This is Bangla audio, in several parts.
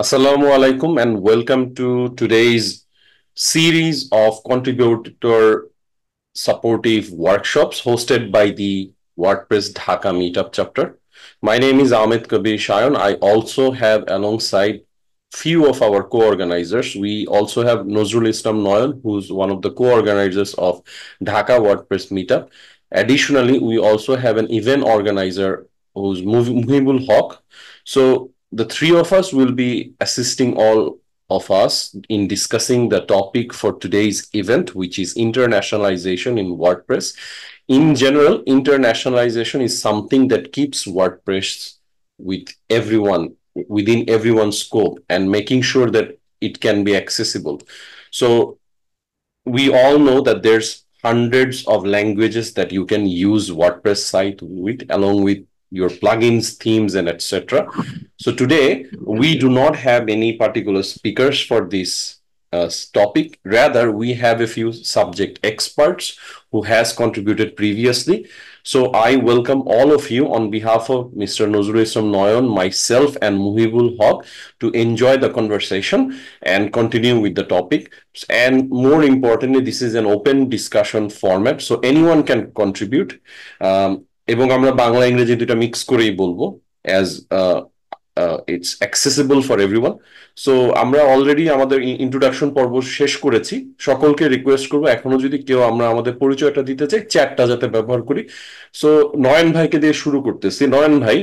Assalamu alaikum and welcome to today's series of contributor supportive workshops hosted by the WordPress Dhaka Meetup chapter. My name is Amit Kabir Shayan. I also have alongside few of our co-organizers. We also have Nozrul Islam Noel, who's one of the co-organizers of Dhaka WordPress Meetup. Additionally, we also have an event organizer who's Muhibul Hawk. So the three of us will be assisting all of us in discussing the topic for today's event, which is internationalization in WordPress. In general, internationalization is something that keeps WordPress with everyone, within everyone's scope, and making sure that it can be accessible. So we all know that there's hundreds of languages that you can use WordPress site with, along with your plugins, themes, and etc. So today we do not have any particular speakers for this uh, topic. Rather, we have a few subject experts who has contributed previously. So I welcome all of you on behalf of Mr. Nozrul Noyon, myself, and Muhibul Haq to enjoy the conversation and continue with the topic. And more importantly, this is an open discussion format, so anyone can contribute. Um, এবং আমরা বাংলা ইংরেজি দুটা মিক্স করেই বলবো as it's accessible for everyone so আমরা অলরেডি আমাদের ইন্ট্রোডাকশন পর্ব শেষ করেছি সকলকে রিকোয়েস্ট করবো এখনো যদি কেউ আমরা আমাদের পরিচয়টা দিতে চাই চ্যাটটা যাতে ব্যবহার করি সো নয়ন ভাইকে দিয়ে শুরু করতেছি নয়ন ভাই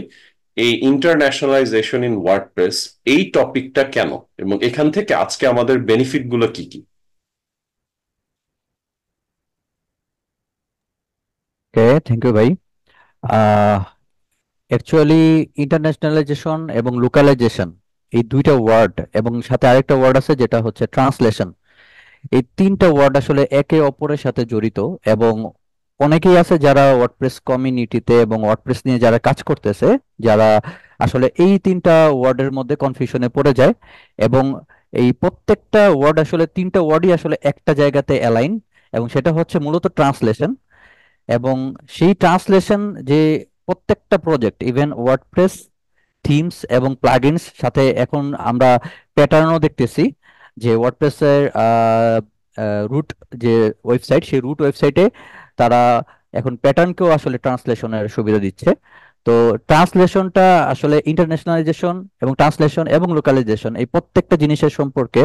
এই ইন্টারন্যাশনালাইজেশন ইন ওয়ার্ডপ্রেস এই টপিকটা কেন এবং এখান থেকে আজকে আমাদের বেনিফিট গুলো কি কি থ্যাংক ইউ ভাই অ্যাকচুয়ালি ইন্টারন্যাশনালাইজেশন এবং লোকালাইজেশন এই দুইটা ওয়ার্ড এবং সাথে আরেকটা ওয়ার্ড আছে যেটা হচ্ছে ট্রান্সলেশন এই তিনটা ওয়ার্ড আসলে একে অপরের সাথে জড়িত এবং অনেকেই আছে যারা ওয়ার্ডপ্রেস কমিউনিটিতে এবং ওয়ার্ডপ্রেস নিয়ে যারা কাজ করতেছে যারা আসলে এই তিনটা ওয়ার্ডের মধ্যে কনফিউশনে পড়ে যায় এবং এই প্রত্যেকটা ওয়ার্ড আসলে তিনটা ওয়ার্ডই আসলে একটা জায়গাতে অ্যালাইন এবং সেটা হচ্ছে মূলত ট্রান্সলেশন এবং সেই ট্রান্সলেশন যে প্রত্যেকটা প্রজেক্ট ইভেন ওয়ার্ডপ্রেস থিমস এবং প্লাগিনস সাথে এখন আমরা প্যাটার্নও দেখতেছি যে ওয়ার্ডপ্রেসের রুট যে ওয়েবসাইট সেই রুট ওয়েবসাইটে তারা এখন প্যাটার্নকেও আসলে ট্রান্সলেশনের সুবিধা দিচ্ছে তো ট্রান্সলেশনটা আসলে ইন্টারন্যাশনালাইজেশন এবং ট্রান্সলেশন এবং লোকালাইজেশন এই প্রত্যেকটা জিনিসের সম্পর্কে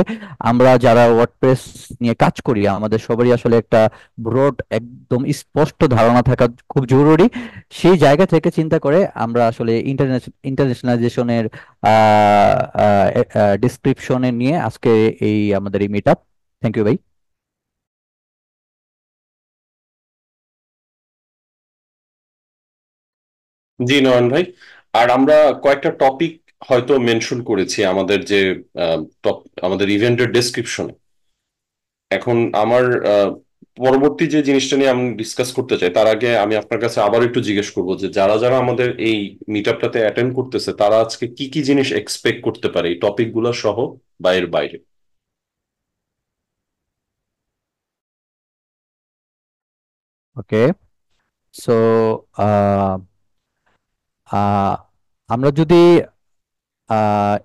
আমরা যারা ওয়ার্ডপ্রেস নিয়ে কাজ করি আমাদের সবারই আসলে একটা ব্রড একদম স্পষ্ট ধারণা থাকা খুব জরুরি সেই জায়গা থেকে চিন্তা করে আমরা আসলে ইন্টারন্যাশনালাইজেশনের ডিসক্রিপশনে নিয়ে আজকে এই আমাদের এই মিট আপ থ্যাংক ইউ ভাই জি নয়ন ভাই আর আমরা কয়েকটা টপিক হয়তো মেনশন করেছি আমাদের যে আমাদের ইভেন্টের ডেসক্রিপশনে এখন আমার পরবর্তী যে জিনিসটা নিয়ে আমি ডিসকাস করতে চাই তার আগে আমি আপনার কাছে আবার একটু জিজ্ঞেস করব যে যারা যারা আমাদের এই মিট আপটাতে অ্যাটেন্ড করতেছে তারা আজকে কি কি জিনিস এক্সপেক্ট করতে পারে এই টপিকগুলো সহ বাইরের বাইরে ওকে সো আমরা যদি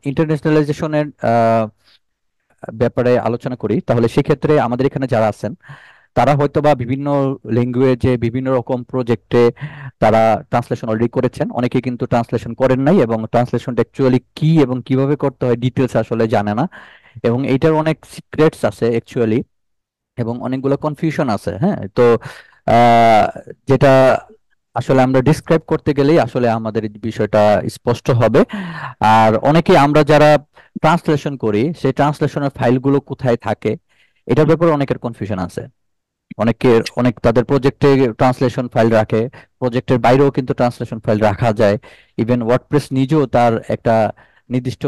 ইন্টারন্যাশনালাইজেশনের ব্যাপারে আলোচনা করি তাহলে সেক্ষেত্রে আমাদের এখানে যারা আছেন তারা হয়তো বা বিভিন্ন ল্যাঙ্গুয়েজে বিভিন্ন রকম প্রজেক্টে তারা ট্রান্সলেশন অলরেডি করেছেন অনেকে কিন্তু ট্রান্সলেশন করেন নাই এবং ট্রান্সলেশনটা অ্যাকচুয়ালি কি এবং কিভাবে করতে হয় ডিটেলস আসলে জানে না এবং এইটার অনেক সিক্রেটস আছে অ্যাকচুয়ালি এবং অনেকগুলো কনফিউশন আছে হ্যাঁ তো যেটা আসলে আমরা ডিসক্রাইব করতে গেলেই আসলে আমাদের বিষয়টা স্পষ্ট হবে আর অনেকে আমরা যারা ট্রান্সলেশন করি সেই ট্রান্সলেশনের ফাইলগুলো কোথায় থাকে এটার ব্যাপারে অনেকের কনফিউশন আছে অনেকের অনেক তাদের প্রজেক্টে ট্রান্সলেশন ফাইল রাখে প্রজেক্টের বাইরেও কিন্তু ট্রান্সলেশন ফাইল রাখা যায় ইভেন ওয়ার্ডপ্রেস নিজেও তার একটা নির্দিষ্ট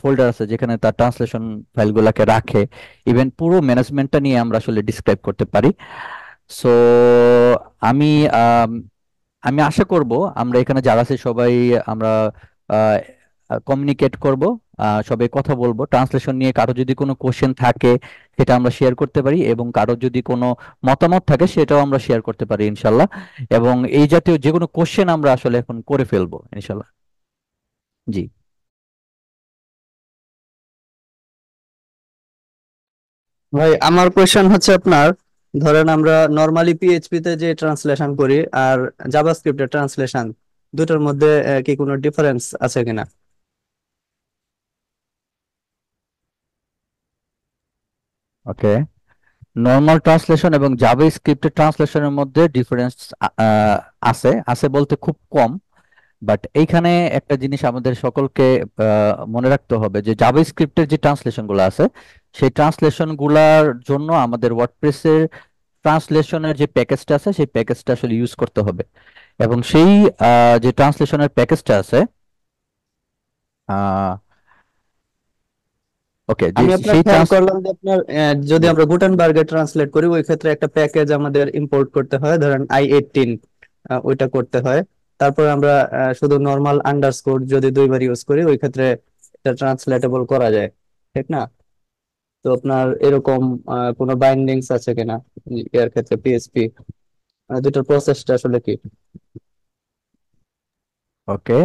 ফোল্ডার আছে যেখানে তার ট্রান্সলেশন ফাইলগুলোকে রাখে ইভেন পুরো ম্যানেজমেন্টটা নিয়ে আমরা আসলে ডিসক্রাইব করতে পারি সো আমি আমি আশা করব আমরা এখানে যারা আছে সবাই আমরা কমিউনিকেট করব সবাই কথা বলবো ট্রান্সলেশন নিয়ে কারো যদি কোনো কোশ্চেন থাকে সেটা আমরা শেয়ার করতে পারি এবং কারো যদি কোনো মতামত থাকে সেটাও আমরা শেয়ার করতে পারি ইনশাল্লাহ এবং এই জাতীয় যে কোনো কোশ্চেন আমরা আসলে এখন করে ফেলবো ইনশাল্লাহ জি ভাই আমার কোয়েশ্চেন হচ্ছে আপনার ধরেন আমরা নর্মালি পিএইচপি তে যে ট্রান্সলেশন করি আর জাভাস্ক্রিপ্টের ট্রান্সলেশন দুটোর মধ্যে কি কোনো ডিফারেন্স আছে কিনা ওকে নর্মাল ট্রান্সলেশন এবং জাভাস্ক্রিপ্টের ট্রান্সলেশনের মধ্যে ডিফারেন্স আছে আছে বলতে খুব কম বাট এইখানে একটা জিনিস আমাদের সকলকে মনে রাখতে হবে যে জাভাস্ক্রিপ্টের যে ট্রান্সলেশন গুলো আছে সেই ট্রান্সলেশন গুলার জন্য আমাদের ওয়ার্ডপ্রেসের ট্রান্সলেশনের যে প্যাকেজটা আছে সেই প্যাকেজটা আসলে ইউজ করতে হবে এবং সেই যে ট্রান্সলেশনের প্যাকেজটা আছে ওকে আমি করলাম যে আপনার যদি আমরা গুটেনবার্গে ট্রান্সলেট করি ওই ক্ষেত্রে একটা প্যাকেজ আমাদের ইম্পোর্ট করতে হয় ধরেন আই এইটিন ওইটা করতে হয় তারপর আমরা শুধু নর্মাল আন্ডারস্কোর যদি দুইবার ইউজ করি ওই ক্ষেত্রে এটা ট্রান্সলেটেবল করা যায় ঠিক না তো আপনার এরকম কোনো বাইন্ডিংস আছে কিনা এর ক্ষেত্রে পিএসপি দুটোর প্রসেসটা আসলে কি ওকে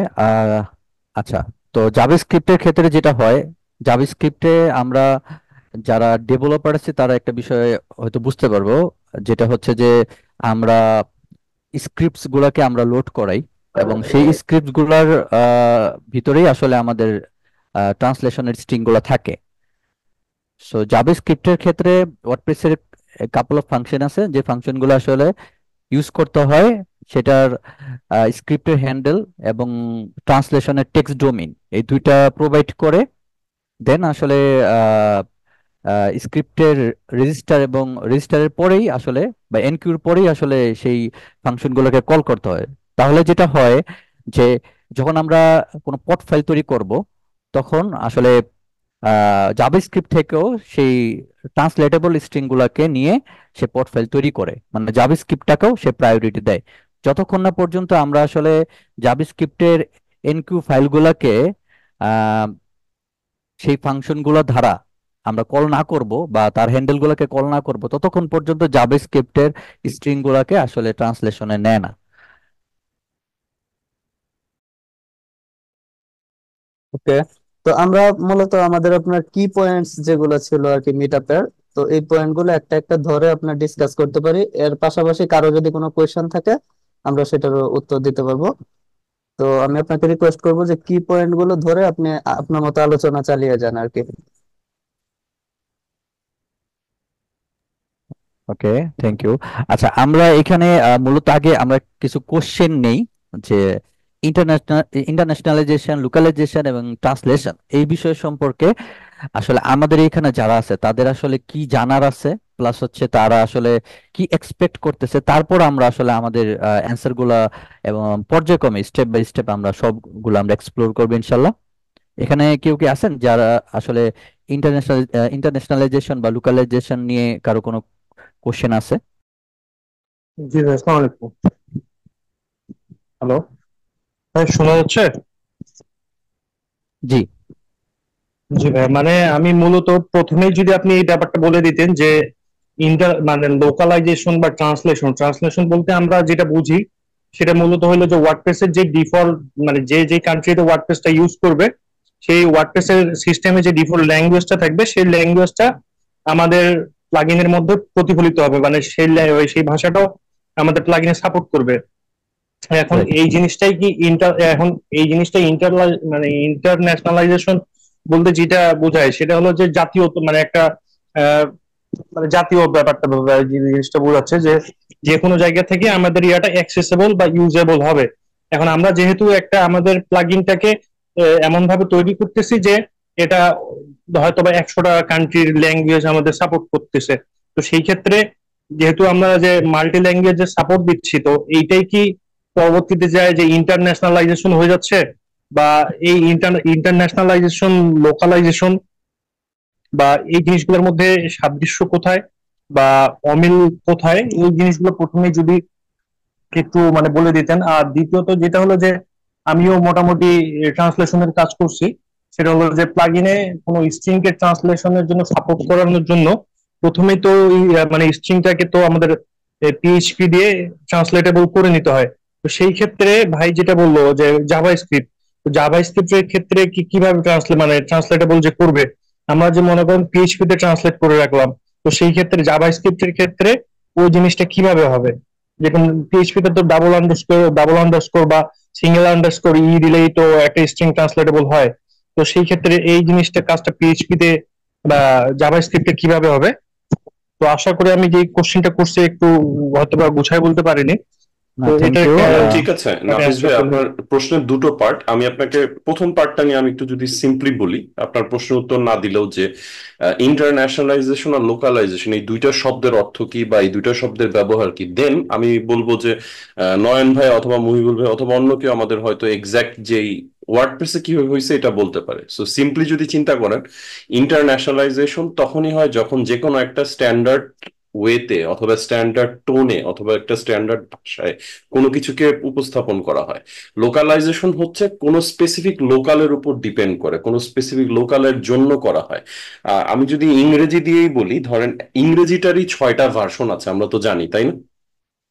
আচ্ছা তো জাভাস্ক্রিপ্টের ক্ষেত্রে যেটা হয় জাভাস্ক্রিপ্টে আমরা যারা ডেভেলপার আছে তারা একটা বিষয়ে হয়তো বুঝতে পারবো যেটা হচ্ছে যে আমরা স্ক্রিপ্টস গুলাকে আমরা লোড করাই এবং সেই স্ক্রিপ্ট গুলার ভিতরেই আসলে আমাদের ট্রান্সলেশনের স্ট্রিং গুলো থাকে সো জাভাস্ক্রিপ্টের ক্ষেত্রে এর কাপল অফ ফাংশন আছে যে ফাংশনগুলো আসলে ইউজ করতে হয় সেটার স্ক্রিপ্টের হ্যান্ডেল এবং ট্রান্সলেশনের টেক্সট ডোমিন এই দুইটা প্রোভাইড করে দেন আসলে স্ক্রিপ্টের রেজিস্টার এবং রেজিস্টারের পরেই আসলে বা এনকিউর পরেই আসলে সেই ফাংশনগুলোকে কল করতে হয় তাহলে যেটা হয় যে যখন আমরা কোনো পট ফাইল তৈরি করব তখন আসলে স্ক্রিপ্ট থেকেও সেই ট্রান্সলেটেবল স্ট্রিংগুলোকে নিয়ে সে পট ফাইল তৈরি করে মানে স্ক্রিপ্টটাকেও সে প্রায়োরিটি দেয় যতক্ষণ না পর্যন্ত আমরা আসলে স্ক্রিপ্টের এনকিউ ফাইলগুলোকে সেই ফাংশনগুলো ধারা আমরা কল না করব বা তার হ্যান্ডেলগুলোকে কল না করব ততক্ষণ পর্যন্ত জাভাস্ক্রিপ্টের স্ট্রিংগুলোকে আসলে ট্রান্সলেশনে নেয় না ওকে তো আমরা মূলত আমাদের আপনার কি পয়েন্টস যেগুলো ছিল আর কি মিট আপের তো এই পয়েন্টগুলো একটা একটা ধরে আপনার ডিসকাস করতে পারি এর পাশাপাশি কারো যদি কোনো কোয়েশন থাকে আমরা সেটারও উত্তর দিতে পারবো তো আমি আপনাকে রিকোয়েস্ট করবো যে কি পয়েন্টগুলো ধরে আপনি আপনার মতো আলোচনা চালিয়ে যান আর কি ওকে থ্যাংক ইউ আচ্ছা আমরা এখানে মূলত আগে আমরা কিছু কোশ্চেন নেই যে ইন্টারন্যাশনাল ইন্টারন্যাশনালাইজেশন লোকালাইজেশন এবং ট্রান্সলেশন এই বিষয় সম্পর্কে আসলে আমাদের এখানে যারা আছে তাদের আসলে কি জানার আছে প্লাস হচ্ছে তারা আসলে কি এক্সপেক্ট করতেছে তারপর আমরা আসলে আমাদের অ্যান্সার গুলা এবং পর্যায়ক্রমে স্টেপ বাই স্টেপ আমরা সবগুলো আমরা এক্সপ্লোর করবো ইনশাল্লাহ এখানে কেউ কি আছেন যারা আসলে ইন্টারন্যাশনাল ইন্টারন্যাশনালাইজেশন বা লোকালাইজেশন নিয়ে কারো কোনো কোশ্চেন আছে জি আসসালামু আলাইকুম হ্যালো ভাই শোনা যাচ্ছে জি জি ভাই মানে আমি মূলত প্রথমেই যদি আপনি এই ব্যাপারটা বলে দিতেন যে ইন্টার মানে লোকালাইজেশন বা ট্রান্সলেশন ট্রান্সলেশন বলতে আমরা যেটা বুঝি সেটা মূলত হলো যে ওয়ার্ডপ্রেসের যে ডিফল্ট মানে যে যে কান্ট্রিতে ওয়ার্ডপ্রেসটা ইউজ করবে সেই ওয়ার্ডপ্রেসের সিস্টেমে যে ডিফল্ট ল্যাঙ্গুয়েজটা থাকবে সেই ল্যাঙ্গুয়েজটা আমাদের প্লাগইনের মধ্যে প্রতিফলিত হবে মানে সেই সেই ভাষাটাও আমাদের প্লাগইনে সাপোর্ট করবে এখন এই জিনিসটাই কি ইন্টার এখন এই জিনিসটা ইন্টার মানে ইন্টারন্যাশনালাইজেশন বলতে যেটা বোঝায় সেটা হলো যে জাতীয় মানে একটা মানে জাতীয় ব্যাপারটা জিনিসটা বোঝাচ্ছে যে যে কোনো জায়গা থেকে আমাদের ইয়াটা অ্যাক্সেসেবল বা ইউজেবল হবে এখন আমরা যেহেতু একটা আমাদের প্লাগিনটাকে এমন ভাবে তৈরি করতেছি যে এটা হয়তো বা একশোটা কান্ট্রির ল্যাঙ্গুয়েজ আমাদের সাপোর্ট করতেছে তো সেই ক্ষেত্রে যেহেতু আমরা যে মাল্টি ল্যাঙ্গুয়েজ সাপোর্ট দিচ্ছি তো এইটাই কি পরবর্তীতে যায় যে ইন্টারন্যাশনালাইজেশন হয়ে যাচ্ছে বা এই ইন্টারন্যাশনালাইজেশন লোকালাইজেশন বা এই জিনিসগুলোর মধ্যে সাদৃশ্য কোথায় বা অমিল কোথায় এই জিনিসগুলো প্রথমে যদি একটু মানে বলে দিতেন আর দ্বিতীয়ত যেটা হলো যে আমিও মোটামুটি ট্রান্সলেশনের কাজ করছি সেটা হলো যে প্লাগিনে কোনো স্ট্রিং এর ট্রান্সলেশনের জন্য সাপোর্ট করানোর জন্য প্রথমে তো মানে স্ট্রিংটাকে তো আমাদের পিএইচপি দিয়ে ট্রান্সলেটেবল করে নিতে হয় তো সেই ক্ষেত্রে ভাই যেটা বললো যে জাভা স্ক্রিপ্ট তো জাভা স্ক্রিপ্টের ক্ষেত্রে কি কিভাবে ট্রান্সলেট মানে ট্রান্সলেটেবল যে করবে আমরা যে মনে করেন পিএইচপি তে ট্রান্সলেট করে রাখলাম তো সেই ক্ষেত্রে জাভা স্ক্রিপ্টের ক্ষেত্রে ওই জিনিসটা কিভাবে হবে যেমন পিএইচপি তে তো ডাবল আন্ডারস্কোর ডাবল আন্ডারস্কোর বা সিঙ্গেল আন্ডারস্কোর ই দিলেই তো একটা স্ট্রিং ট্রান্সলেটেবল হয় তো সেই ক্ষেত্রে এই জিনিসটা কাজটা পিএইচপি তে বা জাভা কিভাবে হবে তো আশা করি আমি যে কোশ্চেনটা করছি একটু হয়তো বা গুছাই বলতে পারিনি ঠিক আছে নাফিস ভাই আপনার প্রশ্নের দুটো পার্ট আমি আপনাকে প্রথম পার্টটা নিয়ে আমি একটু যদি সিম্পলি বলি আপনার প্রশ্ন উত্তর না দিলেও যে ইন্টারন্যাশনালাইজেশন আর লোকালাইজেশন এই দুইটা শব্দের অর্থ কি বা এই দুইটা শব্দের ব্যবহার কি দেন আমি বলবো যে নয়ন ভাই অথবা মহিবুল ভাই অথবা অন্য কেউ আমাদের হয়তো এক্স্যাক্ট যেই ওয়ার্ডপ্রেসে কি হয়েছে এটা বলতে পারে সো সিম্পলি যদি চিন্তা করেন ইন্টারন্যাশনালাইজেশন তখনই হয় যখন যে কোনো একটা স্ট্যান্ডার্ড ওয়েতে অথবা স্ট্যান্ডার্ড টোনে অথবা একটা স্ট্যান্ডার্ড ভাষায় কোনো কিছুকে উপস্থাপন করা হয় লোকালাইজেশন হচ্ছে কোনো স্পেসিফিক লোকালের উপর ডিপেন্ড করে কোনো স্পেসিফিক লোকালের জন্য করা হয় আমি যদি ইংরেজি দিয়েই বলি ধরেন ইংরেজিটারই ছয়টা ভার্সন আছে আমরা তো জানি তাই না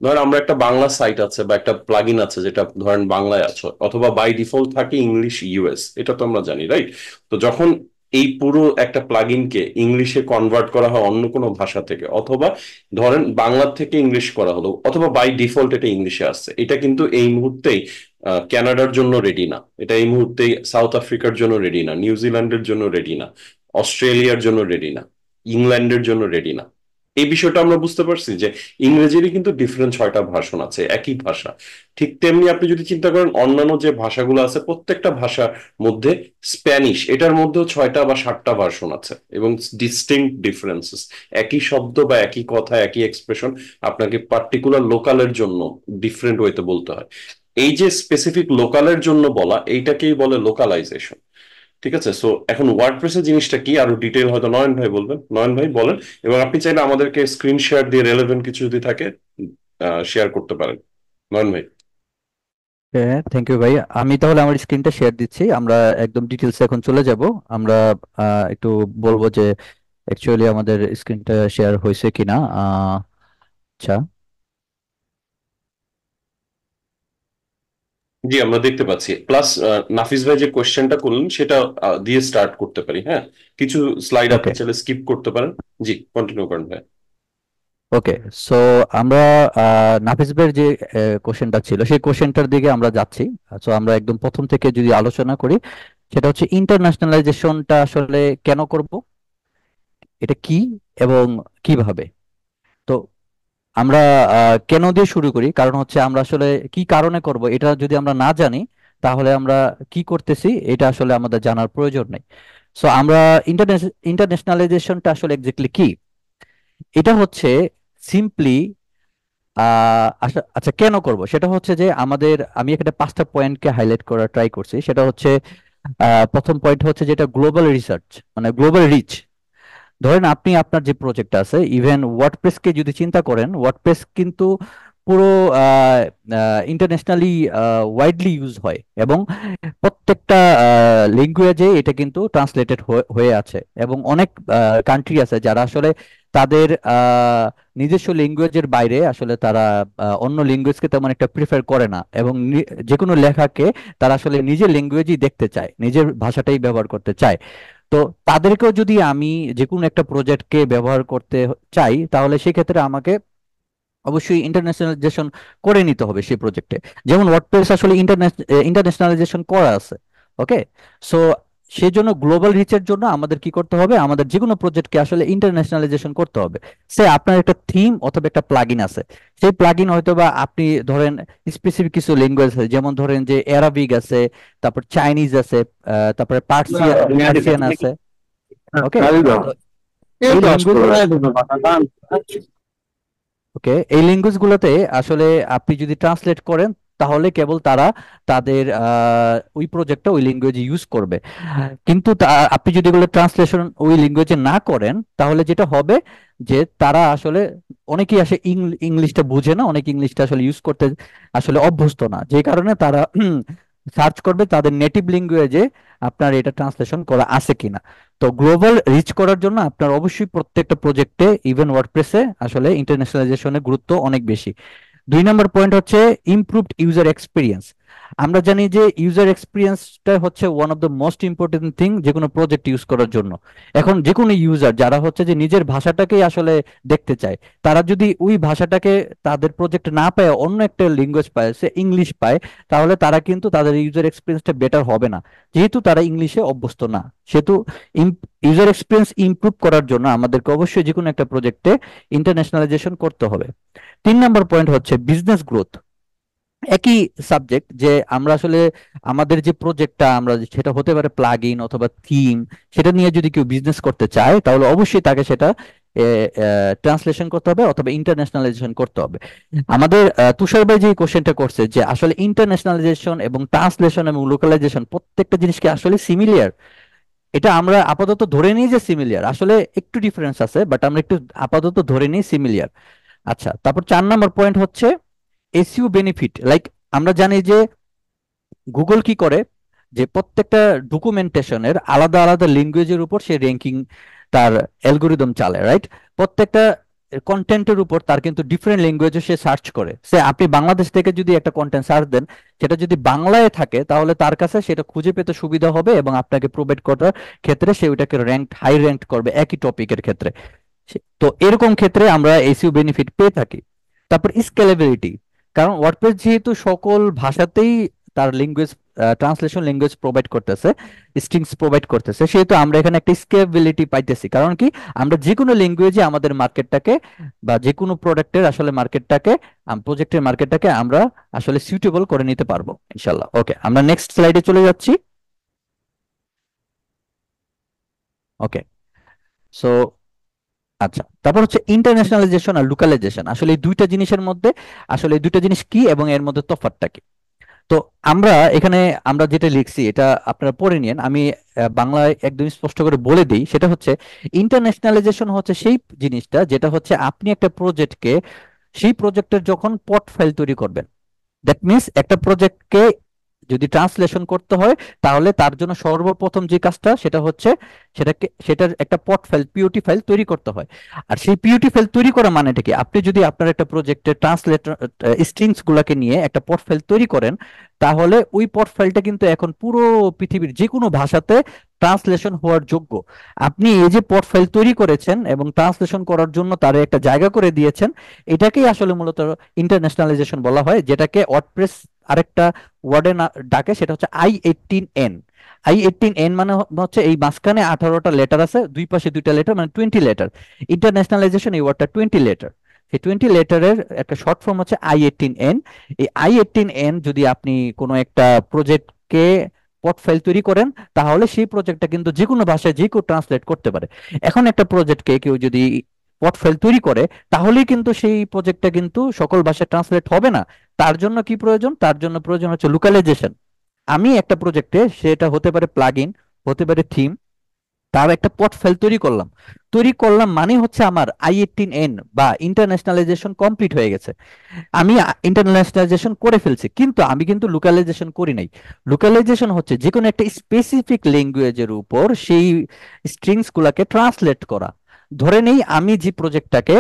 ধরেন আমরা একটা বাংলা সাইট আছে বা একটা ইন আছে যেটা ধরেন বাংলায় আছে অথবা বাই ডিফল্ট থাকে ইংলিশ ইউএস এটা তো আমরা জানি রাইট তো যখন এই পুরো একটা ইনকে ইংলিশে কনভার্ট করা হয় অন্য কোনো ভাষা থেকে অথবা ধরেন বাংলার থেকে ইংলিশ করা হলো অথবা বাই ডিফল্ট এটা ইংলিশে আসছে এটা কিন্তু এই মুহূর্তেই ক্যানাডার জন্য রেডি না এটা এই মুহূর্তেই সাউথ আফ্রিকার জন্য রেডি না নিউজিল্যান্ডের জন্য রেডি না অস্ট্রেলিয়ার জন্য রেডি না ইংল্যান্ডের জন্য রেডি না এই বিষয়টা আমরা বুঝতে পারছি যে ইংরেজিরই কিন্তু ডিফারেন্ট ছয়টা ভাষণ আছে একই ভাষা ঠিক তেমনি আপনি যদি চিন্তা করেন অন্যান্য যে ভাষাগুলো আছে প্রত্যেকটা ভাষার মধ্যে স্প্যানিশ এটার মধ্যেও ছয়টা বা সাতটা ভাষণ আছে এবং ডিস্টিং ডিফারেন্সেস একই শব্দ বা একই কথা একই এক্সপ্রেশন আপনাকে পার্টিকুলার লোকালের জন্য ডিফারেন্ট ওয়েতে বলতে হয় এই যে স্পেসিফিক লোকালের জন্য বলা এইটাকেই বলে লোকালাইজেশন ঠিক আছে সো এখন ওয়ার্ডপ্রেসের জিনিসটা কি আরো ডিটেইল হয়তো নয়ন ভাই বলবেন নয়ন ভাই বলেন এবং আপনি চাইলে আমাদেরকে স্ক্রিন শেয়ার দিয়ে রেলেভেন্ট কিছু যদি থাকে শেয়ার করতে পারেন নয়ন ভাই হ্যাঁ থ্যাংক ইউ ভাই আমি তাহলে আমার স্ক্রিনটা শেয়ার দিচ্ছি আমরা একদম ডিটেলসে এখন চলে যাব আমরা একটু বলবো যে অ্যাকচুয়ালি আমাদের স্ক্রিনটা শেয়ার হয়েছে কিনা আচ্ছা জি আমরা দেখতে পাচ্ছি প্লাস নাফিস ভাই যে কোয়েশ্চেনটা করলেন সেটা দিয়ে স্টার্ট করতে পারি হ্যাঁ কিছু স্লাইড আপনি চাইলে স্কিপ করতে পারেন জি কন্টিনিউ করেন ভাই ওকে সো আমরা নাফিস ভাইয়ের যে কোশ্চেনটা ছিল সেই কোশ্চেনটার দিকে আমরা যাচ্ছি সো আমরা একদম প্রথম থেকে যদি আলোচনা করি সেটা হচ্ছে ইন্টারন্যাশনালাইজেশনটা আসলে কেন করব এটা কি এবং কিভাবে আমরা কেন দিয়ে শুরু করি কারণ হচ্ছে আমরা আসলে কি কারণে করব এটা যদি আমরা না জানি তাহলে আমরা কি করতেছি এটা আসলে আমাদের জানার প্রয়োজন নেই সো আমরা ইন্টারন্যাশনালাইজেশনটা আসলে এক্স্যাক্টলি কি এটা হচ্ছে সিম্পলি আচ্ছা কেন করব সেটা হচ্ছে যে আমাদের আমি এখানে পাঁচটা পয়েন্টকে হাইলাইট করার ট্রাই করছি সেটা হচ্ছে প্রথম পয়েন্ট হচ্ছে যেটা গ্লোবাল রিসার্চ মানে গ্লোবাল রিচ ধরেন আপনি আপনার যে প্রজেক্ট আছে ইভেন ওয়ার্ডপ্রেসকে যদি চিন্তা করেন ওয়ার্ডপ্রেস কিন্তু পুরো ইন্টারন্যাশনালি ওয়াইডলি ইউজ হয় এবং প্রত্যেকটা ল্যাঙ্গুয়েজে এটা কিন্তু ট্রান্সলেটেড হয়ে আছে এবং অনেক কান্ট্রি আছে যারা আসলে তাদের নিজস্ব ল্যাঙ্গুয়েজের বাইরে আসলে তারা অন্য ল্যাঙ্গুয়েজকে তেমন একটা প্রিফার করে না এবং যে কোনো লেখাকে তারা আসলে নিজের ল্যাঙ্গুয়েজই দেখতে চায় নিজের ভাষাটাই ব্যবহার করতে চায় তো তাদেরকেও যদি আমি যে কোনো একটা প্রজেক্টকে ব্যবহার করতে চাই তাহলে সেক্ষেত্রে আমাকে অবশ্যই ইন্টারন্যাশনালাইজেশন করে নিতে হবে সেই প্রজেক্টে যেমন ওয়ার্ডপ্রেস আসলে ইন্টারন্যাশনালাইজেশন করা আছে ওকে সো সেই জন্য গ্লোবাল রিচের জন্য আমাদের কি করতে হবে আমাদের যে কোনো প্রজেক্টকে আসলে ইন্টারন্যাশনালাইজেশন করতে হবে সে আপনার একটা থিম অথবা একটা প্লাগইন আছে সেই প্লাগ ইন হয়তো বা আপনি ধরেন স্পেসিফিক কিছু ল্যাঙ্গুয়েজ আছে যেমন ধরেন যে অ্যারাবিক আছে তারপর চাইনিজ আছে তারপরে পার্সিয়ান আছে ওকে ওকে এই ল্যাঙ্গুয়েজ গুলোতে আসলে আপনি যদি ট্রান্সলেট করেন তাহলে কেবল তারা তাদের ওই প্রজেক্টটা ওই ল্যাঙ্গুয়েজে ইউজ করবে হ্যাঁ। কিন্তু আপনি যদি এগুলো ট্রান্সলেশন ওই ল্যাঙ্গুয়েজে না করেন তাহলে যেটা হবে যে তারা আসলে অনেকেই আসে ইংলিশটা বুঝে না অনেক ইংলিশটা আসলে ইউজ করতে আসলে অভ্যস্ত না যে কারণে তারা সার্চ করবে তাদের নেটিভ ল্যাঙ্গুয়েজে আপনার এটা ট্রান্সলেশন করা আছে কিনা তো গ্লোবাল রিচ করার জন্য আপনার অবশ্যই প্রত্যেকটা প্রজেক্টে ইভেন ওয়ার্ডপ্রেসে আসলে ইন্টারন্যাশনালাইজেশনের গুরুত্ব অনেক বেশি দুই নম্বর পয়েন্ট হচ্ছে ইমপ্রুভড ইউজার এক্সপিরিয়েন্স আমরা জানি যে ইউজার এক্সপিরিয়েন্সটা হচ্ছে one of the most important thing যে কোনো প্রজেক্ট ইউজ করার জন্য এখন যে কোনো ইউজার যারা হচ্ছে যে নিজের ভাষাটাকেই আসলে দেখতে চায় তারা যদি ওই ভাষাটাকে তাদের প্রজেক্ট না পায় অন্য একটা ল্যাঙ্গুয়েজ পায় সে ইংলিশ পায় তাহলে তারা কিন্তু তাদের ইউজার এক্সপিরিয়েন্সটা বেটার হবে না যেহেতু তারা ইংলিশে অভ্যস্ত না সেহেতু ইউজার এক্সপিরিয়েন্স ইমপ্রুভ করার জন্য আমাদেরকে অবশ্যই যে কোনো একটা প্রজেক্টে ইন্টারন্যাশনালাইজেশন করতে হবে তিন নম্বর পয়েন্ট হচ্ছে বিজনেস গ্রোথ একই সাবজেক্ট যে আমরা আসলে আমাদের যে প্রজেক্টটা আমরা সেটা হতে পারে প্লাগ ইন অথবা থিম সেটা নিয়ে যদি কেউ বিজনেস করতে চায় তাহলে অবশ্যই তাকে সেটা ট্রান্সলেশন করতে হবে অথবা ইন্টারন্যাশনালাইজেশন করতে হবে আমাদের তুষার ভাই যে কোশ্চেনটা করছে যে আসলে ইন্টারন্যাশনালাইজেশন এবং ট্রান্সলেশন এবং লোকালাইজেশন প্রত্যেকটা জিনিসকে আসলে সিমিলিয়ার এটা আমরা আপাতত ধরে নিই যে সিমিলিয়ার আসলে একটু ডিফারেন্স আছে বাট আমরা একটু আপাতত ধরে নিই সিমিলিয়ার আচ্ছা তারপর চার নম্বর পয়েন্ট হচ্ছে এসইউ বেনিফিট লাইক আমরা জানি যে গুগল কি করে যে প্রত্যেকটা ডকুমেন্টেশনের আলাদা আলাদা ল্যাঙ্গুয়েজের উপর সে র্যাঙ্কিং তার অ্যালগোরিদম চালে রাইট প্রত্যেকটা কন্টেন্টের উপর তার কিন্তু ডিফারেন্ট ল্যাঙ্গুয়েজে সে সার্চ করে সে আপনি বাংলাদেশ থেকে যদি একটা কন্টেন্ট সার্চ দেন সেটা যদি বাংলায় থাকে তাহলে তার কাছে সেটা খুঁজে পেতে সুবিধা হবে এবং আপনাকে প্রোভাইড করার ক্ষেত্রে সে ওইটাকে র্যাঙ্ক হাই র্যাঙ্ক করবে একই টপিকের ক্ষেত্রে তো এরকম ক্ষেত্রে আমরা এসিউ বেনিফিট পেয়ে থাকি তারপর স্কেলেবিলিটি কারণ ওয়ার্ডপ্রেস যেহেতু সকল ভাষাতেই তার ল্যাঙ্গুয়েজ ট্রান্সলেশন ল্যাঙ্গুয়েজ প্রোভাইড করতেছে স্ট্রিংস প্রোভাইড করতেছে সেহেতু আমরা এখানে একটা স্কেবিলিটি পাইতেছি কারণ কি আমরা যে কোনো ল্যাঙ্গুয়েজে আমাদের মার্কেটটাকে বা যে কোনো প্রোডাক্টের আসলে মার্কেটটাকে প্রজেক্টের মার্কেটটাকে আমরা আসলে সুইটেবল করে নিতে পারবো ইনশাল্লাহ ওকে আমরা নেক্সট স্লাইডে চলে যাচ্ছি ওকে সো আচ্ছা তারপর হচ্ছে ইন্টারন্যাশনালাইজেশন আর লোকালাইজেশন আসলে এই দুইটা জিনিসের মধ্যে আসলে এই দুইটা জিনিস কি এবং এর মধ্যে তফাৎটা কি তো আমরা এখানে আমরা যেটা লিখছি এটা আপনারা পড়ে নিন আমি বাংলায় একদম স্পষ্ট করে বলে দিই সেটা হচ্ছে ইন্টারন্যাশনালাইজেশন হচ্ছে সেই জিনিসটা যেটা হচ্ছে আপনি একটা প্রজেক্টকে সেই প্রজেক্টের যখন পট ফাইল তৈরি করবেন দ্যাট মিনস একটা প্রজেক্টকে যদি ট্রান্সলেশন করতে হয় তাহলে তার জন্য সর্বপ্রথম যে কাজটা সেটা হচ্ছে সেটাকে সেটার একটা পট ফাইল পিওটি ফাইল তৈরি করতে হয় আর সেই পিওটি ফাইল তৈরি করা মানেটা কি আপনি যদি আপনার একটা প্রজেক্টের ট্রান্সলেট স্ট্রিংস গুলাকে নিয়ে একটা পট ফাইল তৈরি করেন তাহলে ওই পট ফাইলটা কিন্তু এখন পুরো পৃথিবীর যে কোনো ভাষাতে ট্রান্সলেশন হওয়ার যোগ্য আপনি এই যে পট ফাইল তৈরি করেছেন এবং ট্রান্সলেশন করার জন্য তার একটা জায়গা করে দিয়েছেন এটাকেই আসলে মূলত ইন্টারন্যাশনালাইজেশন বলা হয় যেটাকে ওয়ার্ডপ্রেস আরেকটা ওয়ার্ডে ডাকে সেটা হচ্ছে I eighteen N I eighteen N মানে হচ্ছে এই মাঝখানে আঠারোটা লেটার আছে দুই পাশে দুইটা লেটার মানে টোয়েন্টি লেটার ইন্টারন্যাশনালাইজেশন এই ওয়ার্ডটা টোয়েন্টি লেটার সেই টোয়েন্টি লেটারের একটা শর্ট ফর্ম হচ্ছে আই এইটিন এন এই আই এইটিন এন যদি আপনি কোনো একটা প্রজেক্টকে পট ফাইল তৈরি করেন তাহলে সেই প্রজেক্টটা কিন্তু যে কোনো ভাষায় যে কেউ ট্রান্সলেট করতে পারে এখন একটা প্রজেক্টকে কেউ যদি পট ফাইল তৈরি করে তাহলেই কিন্তু সেই প্রজেক্টটা কিন্তু সকল ভাষায় ট্রান্সলেট হবে না তার জন্য কি প্রয়োজন তার জন্য প্রয়োজন হচ্ছে লোকালাইজেশন আমি একটা প্রজেক্টে সেটা হতে পারে প্লাগ হতে পারে থিম তার একটা পটফেল তৈরি করলাম তৈরি করলাম মানে হচ্ছে আমার আই এইটিন এন বা ইন্টারন্যাশনালাইজেশন কমপ্লিট হয়ে গেছে আমি ইন্টারন্যাশনালাইজেশন করে ফেলছি কিন্তু আমি কিন্তু লোকালাইজেশন করি নাই লোকালাইজেশন হচ্ছে যে কোনো একটা স্পেসিফিক ল্যাঙ্গুয়েজের উপর সেই স্ট্রিংস গুলাকে ট্রান্সলেট করা ধরে নেই আমি যে প্রজেক্টটাকে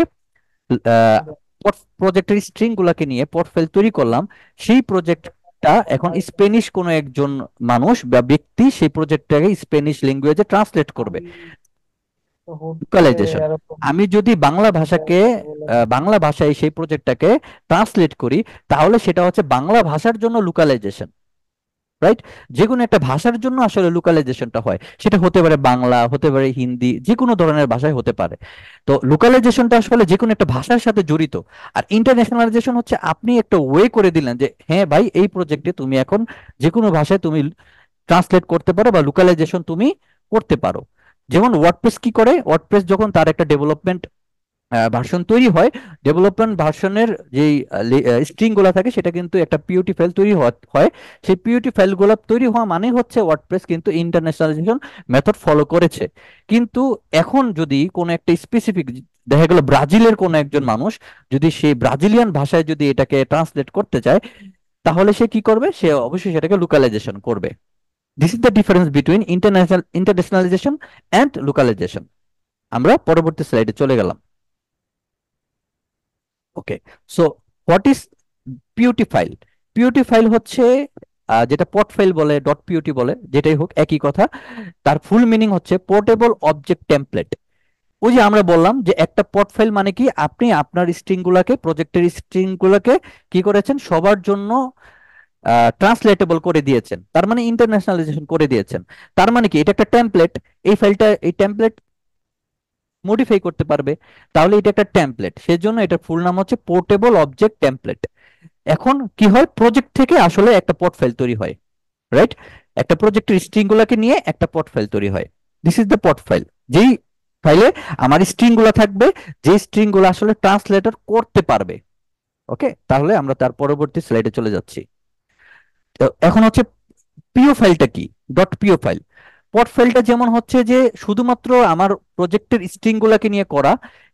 প্রজেক্টের স্ট্রিং গুলাকে নিয়ে ফেল তৈরি করলাম সেই প্রজেক্ট প্রজেক্টটা এখন স্পেনিশ কোনো একজন মানুষ বা ব্যক্তি সেই প্রজেক্টটাকে স্প্যানিশ ল্যাঙ্গুয়েজে ট্রান্সলেট করবে লোকালাইজেশন আমি যদি বাংলা ভাষাকে বাংলা ভাষায় সেই প্রজেক্টটাকে ট্রান্সলেট করি তাহলে সেটা হচ্ছে বাংলা ভাষার জন্য লোকালাইজেশন রাইট যে কোনো একটা ভাষার জন্য আসলে লোকালাইজেশনটা হয় সেটা হতে পারে বাংলা হতে পারে হিন্দি যে কোনো ধরনের ভাষায় হতে পারে তো লোকালাইজেশনটা আসলে যে কোনো একটা ভাষার সাথে জড়িত আর ইন্টারন্যাশনালাইজেশন হচ্ছে আপনি একটা ওয়ে করে দিলেন যে হ্যাঁ ভাই এই প্রজেক্টে তুমি এখন যে কোনো ভাষায় তুমি ট্রান্সলেট করতে পারো বা লোকালাইজেশন তুমি করতে পারো যেমন ওয়ার্ডপ্রেস কি করে ওয়ার্ডপ্রেস যখন তার একটা ডেভেলপমেন্ট ভার্সন তৈরি হয় ডেভেলপমেন্ট ভার্সনের যেই গুলো থাকে সেটা কিন্তু একটা পিউটি ফাইল তৈরি হয় সেই পিউটি গুলো তৈরি হওয়া মানে হচ্ছে ওয়ার্ডপ্রেস কিন্তু ইন্টারন্যাশনালাইজেশন মেথড ফলো করেছে কিন্তু এখন যদি কোনো একটা স্পেসিফিক দেখা গেল ব্রাজিলের কোনো একজন মানুষ যদি সেই ব্রাজিলিয়ান ভাষায় যদি এটাকে ট্রান্সলেট করতে চায় তাহলে সে কি করবে সে অবশ্যই সেটাকে লোকালাইজেশন করবে this is the difference between international internationalization and localization আমরা পরবর্তী স্লাইডে চলে গেলাম okay so what is POT file POT file হচ্ছে যেটা পট ফাইল বলে ডট পিউটি বলে যেটাই হোক একই কথা তার ফুল মিনিং হচ্ছে পোর্টেবল অবজেক্ট টেমপ্লেট ওই যে আমরা বললাম যে একটা পট ফাইল মানে কি আপনি আপনার স্ট্রিংগুলোকে প্রজেক্টের স্ট্রিংগুলোকে কি করেছেন সবার জন্য ট্রান্সলেটেবল করে দিয়েছেন তার মানে ইন্টারন্যাশনালাইজেশন করে দিয়েছেন তার মানে কি এটা একটা টেমপ্লেট এই ফাইলটা এই টেমপ্লেট মডিফাই করতে পারবে তাহলে এটা একটা টেমপ্লেট সেজন্য এটা ফুল নাম হচ্ছে পোর্টেবল অবজেক্ট টেমপ্লেট এখন কি হয় প্রজেক্ট থেকে আসলে একটা পট ফাইল তৈরি হয় রাইট একটা প্রজেক্টের স্ট্রিংগুলোকে নিয়ে একটা পট ফাইল তৈরি হয় this is the pot file যেই ফাইলে আমার স্ট্রিংগুলো থাকবে যে স্ট্রিংগুলো আসলে ট্রান্সলেটর করতে পারবে ওকে তাহলে আমরা তার পরবর্তী স্লাইডে চলে যাচ্ছি এখন হচ্ছে পিও ফাইলটা কি ডট পিও ফাইল পট ফাইলটা যেমন হচ্ছে যে শুধুমাত্র আমার প্রজেক্টের স্ট্রিংগুলোকে নিয়ে করা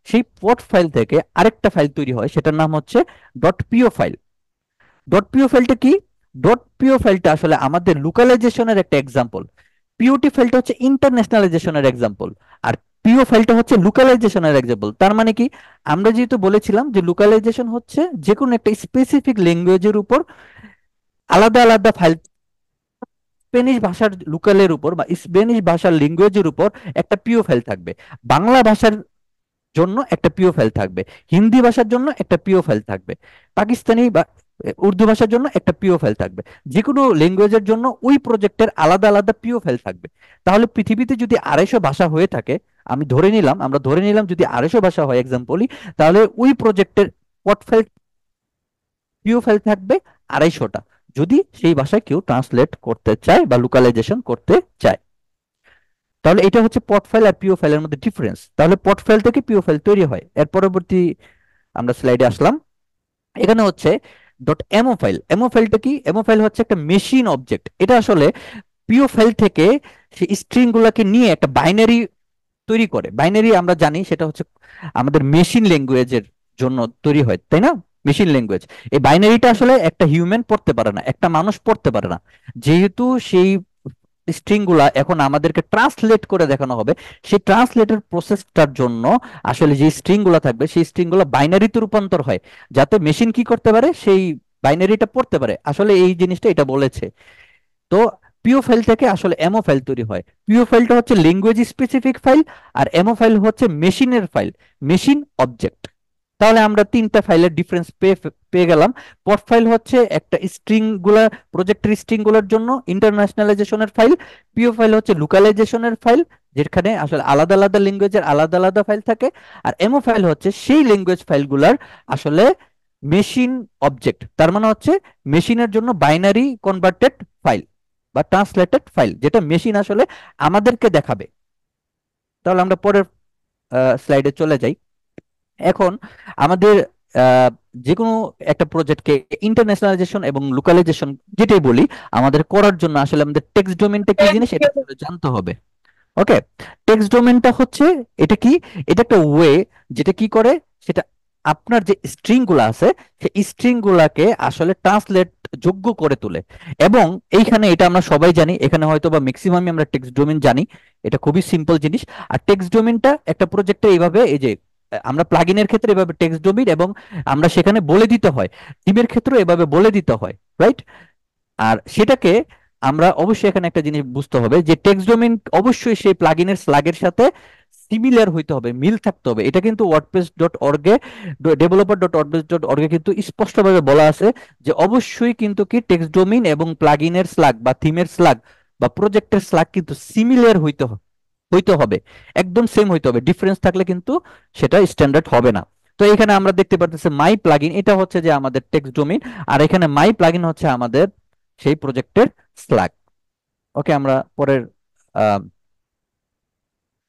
সেই পট ফাইল থেকে আরেকটা ফাইল তৈরি হয় সেটার নাম হচ্ছে dot PO file dot PO ফাইলটা কি ডট পিও ফাইলটা আসলে আমাদের লোকালাইজেশনের একটা এক্সাম্পল পিওটি ফাইলটা হচ্ছে ইন্টারন্যাশনালাইজেশনের এক্সাম্পল আর পিও ফাইলটা হচ্ছে লোকালাইজেশনের এক্সাম্পল তার মানে কি আমরা যেহেতু বলেছিলাম যে লোকালাইজেশন হচ্ছে যে কোনো একটা স্পেসিফিক ল্যাঙ্গুয়েজের উপর আলাদা আলাদা ফাইল স্পেনিশ ভাষার লোকালের উপর বা স্পেনিশ ভাষার ল্যাঙ্গুয়েজের উপর একটা পিও ফেল থাকবে বাংলা ভাষার জন্য একটা পিও ফেল থাকবে হিন্দি ভাষার জন্য একটা পিও ফেল থাকবে পাকিস্তানি বা উর্দু ভাষার জন্য একটা পিও ফেল থাকবে যে কোনো ল্যাঙ্গুয়েজের জন্য ওই প্রজেক্টের আলাদা আলাদা পিও ফেল থাকবে তাহলে পৃথিবীতে যদি আড়াইশো ভাষা হয়ে থাকে আমি ধরে নিলাম আমরা ধরে নিলাম যদি আড়াইশো ভাষা হয় এক্সাম্পলি তাহলে ওই প্রজেক্টের পট ফেল পিও ফেল থাকবে আড়াইশোটা যদি সেই ভাষায় কেউ ট্রান্সলেট করতে চায় বা লোকালাইজেশন করতে চায় তাহলে এটা হচ্ছে পট ফাইল আর পিও ফাইলের মধ্যে ডিফারেন্স তাহলে পট ফাইল থেকে পিও ফাইল তৈরি হয় এর পরবর্তী আমরা স্লাইডে আসলাম এখানে হচ্ছে ডট এমও ফাইল এমও ফাইলটা কি এমও ফাইল হচ্ছে একটা মেশিন অবজেক্ট এটা আসলে পিও ফাইল থেকে সেই গুলাকে নিয়ে একটা বাইনারি তৈরি করে বাইনারি আমরা জানি সেটা হচ্ছে আমাদের মেশিন ল্যাঙ্গুয়েজের জন্য তৈরি হয় তাই না মেশিন ল্যাঙ্গুয়েজ এই বাইনারিটা আসলে একটা হিউম্যান পড়তে পারে না একটা মানুষ পড়তে পারে না যেহেতু সেই স্ট্রিংগুলা এখন আমাদেরকে ট্রান্সলেট করে দেখানো হবে সেই ট্রান্সলেটের প্রসেসটার জন্য আসলে যে স্ট্রিংগুলা থাকবে সেই স্ট্রিংগুলা বাইনারিতে রূপান্তর হয় যাতে মেশিন কি করতে পারে সেই বাইনারিটা পড়তে পারে আসলে এই জিনিসটা এটা বলেছে তো পিও ফাইল থেকে আসলে এমও ফাইল তৈরি হয় পিও ফাইলটা হচ্ছে ল্যাঙ্গুয়েজ স্পেসিফিক ফাইল আর এমও ফাইল হচ্ছে মেশিনের ফাইল মেশিন অবজেক্ট তাহলে আমরা তিনটা ফাইলের ডিফারেন্স পেয়ে পেয়ে গেলাম পট ফাইল হচ্ছে একটা স্ট্রিং গুলা প্রজেক্টের স্ট্রিং গুলার জন্য ইন্টারন্যাশনালাইজেশনের ফাইল পিও ফাইল হচ্ছে লোকালাইজেশনের ফাইল যেখানে আসলে আলাদা আলাদা ল্যাঙ্গুয়েজের আলাদা আলাদা ফাইল থাকে আর এমও ফাইল হচ্ছে সেই ল্যাঙ্গুয়েজ ফাইলগুলার আসলে মেশিন অবজেক্ট তার মানে হচ্ছে মেশিনের জন্য বাইনারি কনভার্টেড ফাইল বা ট্রান্সলেটেড ফাইল যেটা মেশিন আসলে আমাদেরকে দেখাবে তাহলে আমরা পরের স্লাইডে চলে যাই এখন আমাদের যে কোনো একটা প্রজেক্টকে ইন্টারন্যাশনালাইজেশন এবং লোকালাইজেশন যেটাই বলি আমাদের করার জন্য আসলে আমাদের টেক্সট ডোমেনটা কি জিনিস এটা জানতে হবে ওকে টেক্সট ডোমেনটা হচ্ছে এটা কি এটা একটা ওয়ে যেটা কি করে সেটা আপনার যে স্ট্রিংগুলো আছে সেই স্ট্রিংগুলোকে আসলে ট্রান্সলেট যোগ্য করে তোলে এবং এইখানে এটা আমরা সবাই জানি এখানে হয়তো বা ম্যাক্সিমামই আমরা টেক্সট ডোমেন জানি এটা খুবই সিম্পল জিনিস আর টেক্সট ডোমেনটা একটা প্রজেক্টে এইভাবে এই যে আমরা প্লাগিনের ক্ষেত্রে এভাবে টেক্সট ডোমিন এবং আমরা সেখানে বলে দিতে হয় টিমের ক্ষেত্রেও এভাবে বলে দিতে হয় রাইট আর সেটাকে আমরা অবশ্যই এখানে একটা জিনিস বুঝতে হবে যে টেক্সট ডোমিন অবশ্যই সেই প্লাগিনের স্লাগের সাথে সিমিলার হইতে হবে মিল থাকতে হবে এটা কিন্তু ওয়ার্ডপ্রেস ডট অর্গে ডেভেলপার ডট ওয়ার্ডপ্রেস ডট অর্গে কিন্তু স্পষ্টভাবে বলা আছে যে অবশ্যই কিন্তু কি টেক্সট ডোমিন এবং প্লাগিনের স্লাগ বা থিমের স্লাগ বা প্রজেক্টের স্লাগ কিন্তু সিমিলার হইতে হবে হইতে হবে একদম সেম হইতে হবে ডিফারেন্স থাকলে কিন্তু সেটা স্ট্যান্ডার্ড হবে না তো এখানে আমরা দেখতে পারতেছি মাই প্লাগইন এটা হচ্ছে যে আমাদের টেক্সট ডোমেইন আর এখানে মাই প্লাগইন হচ্ছে আমাদের সেই প্রজেক্টের স্ল্যাগ ওকে আমরা পরের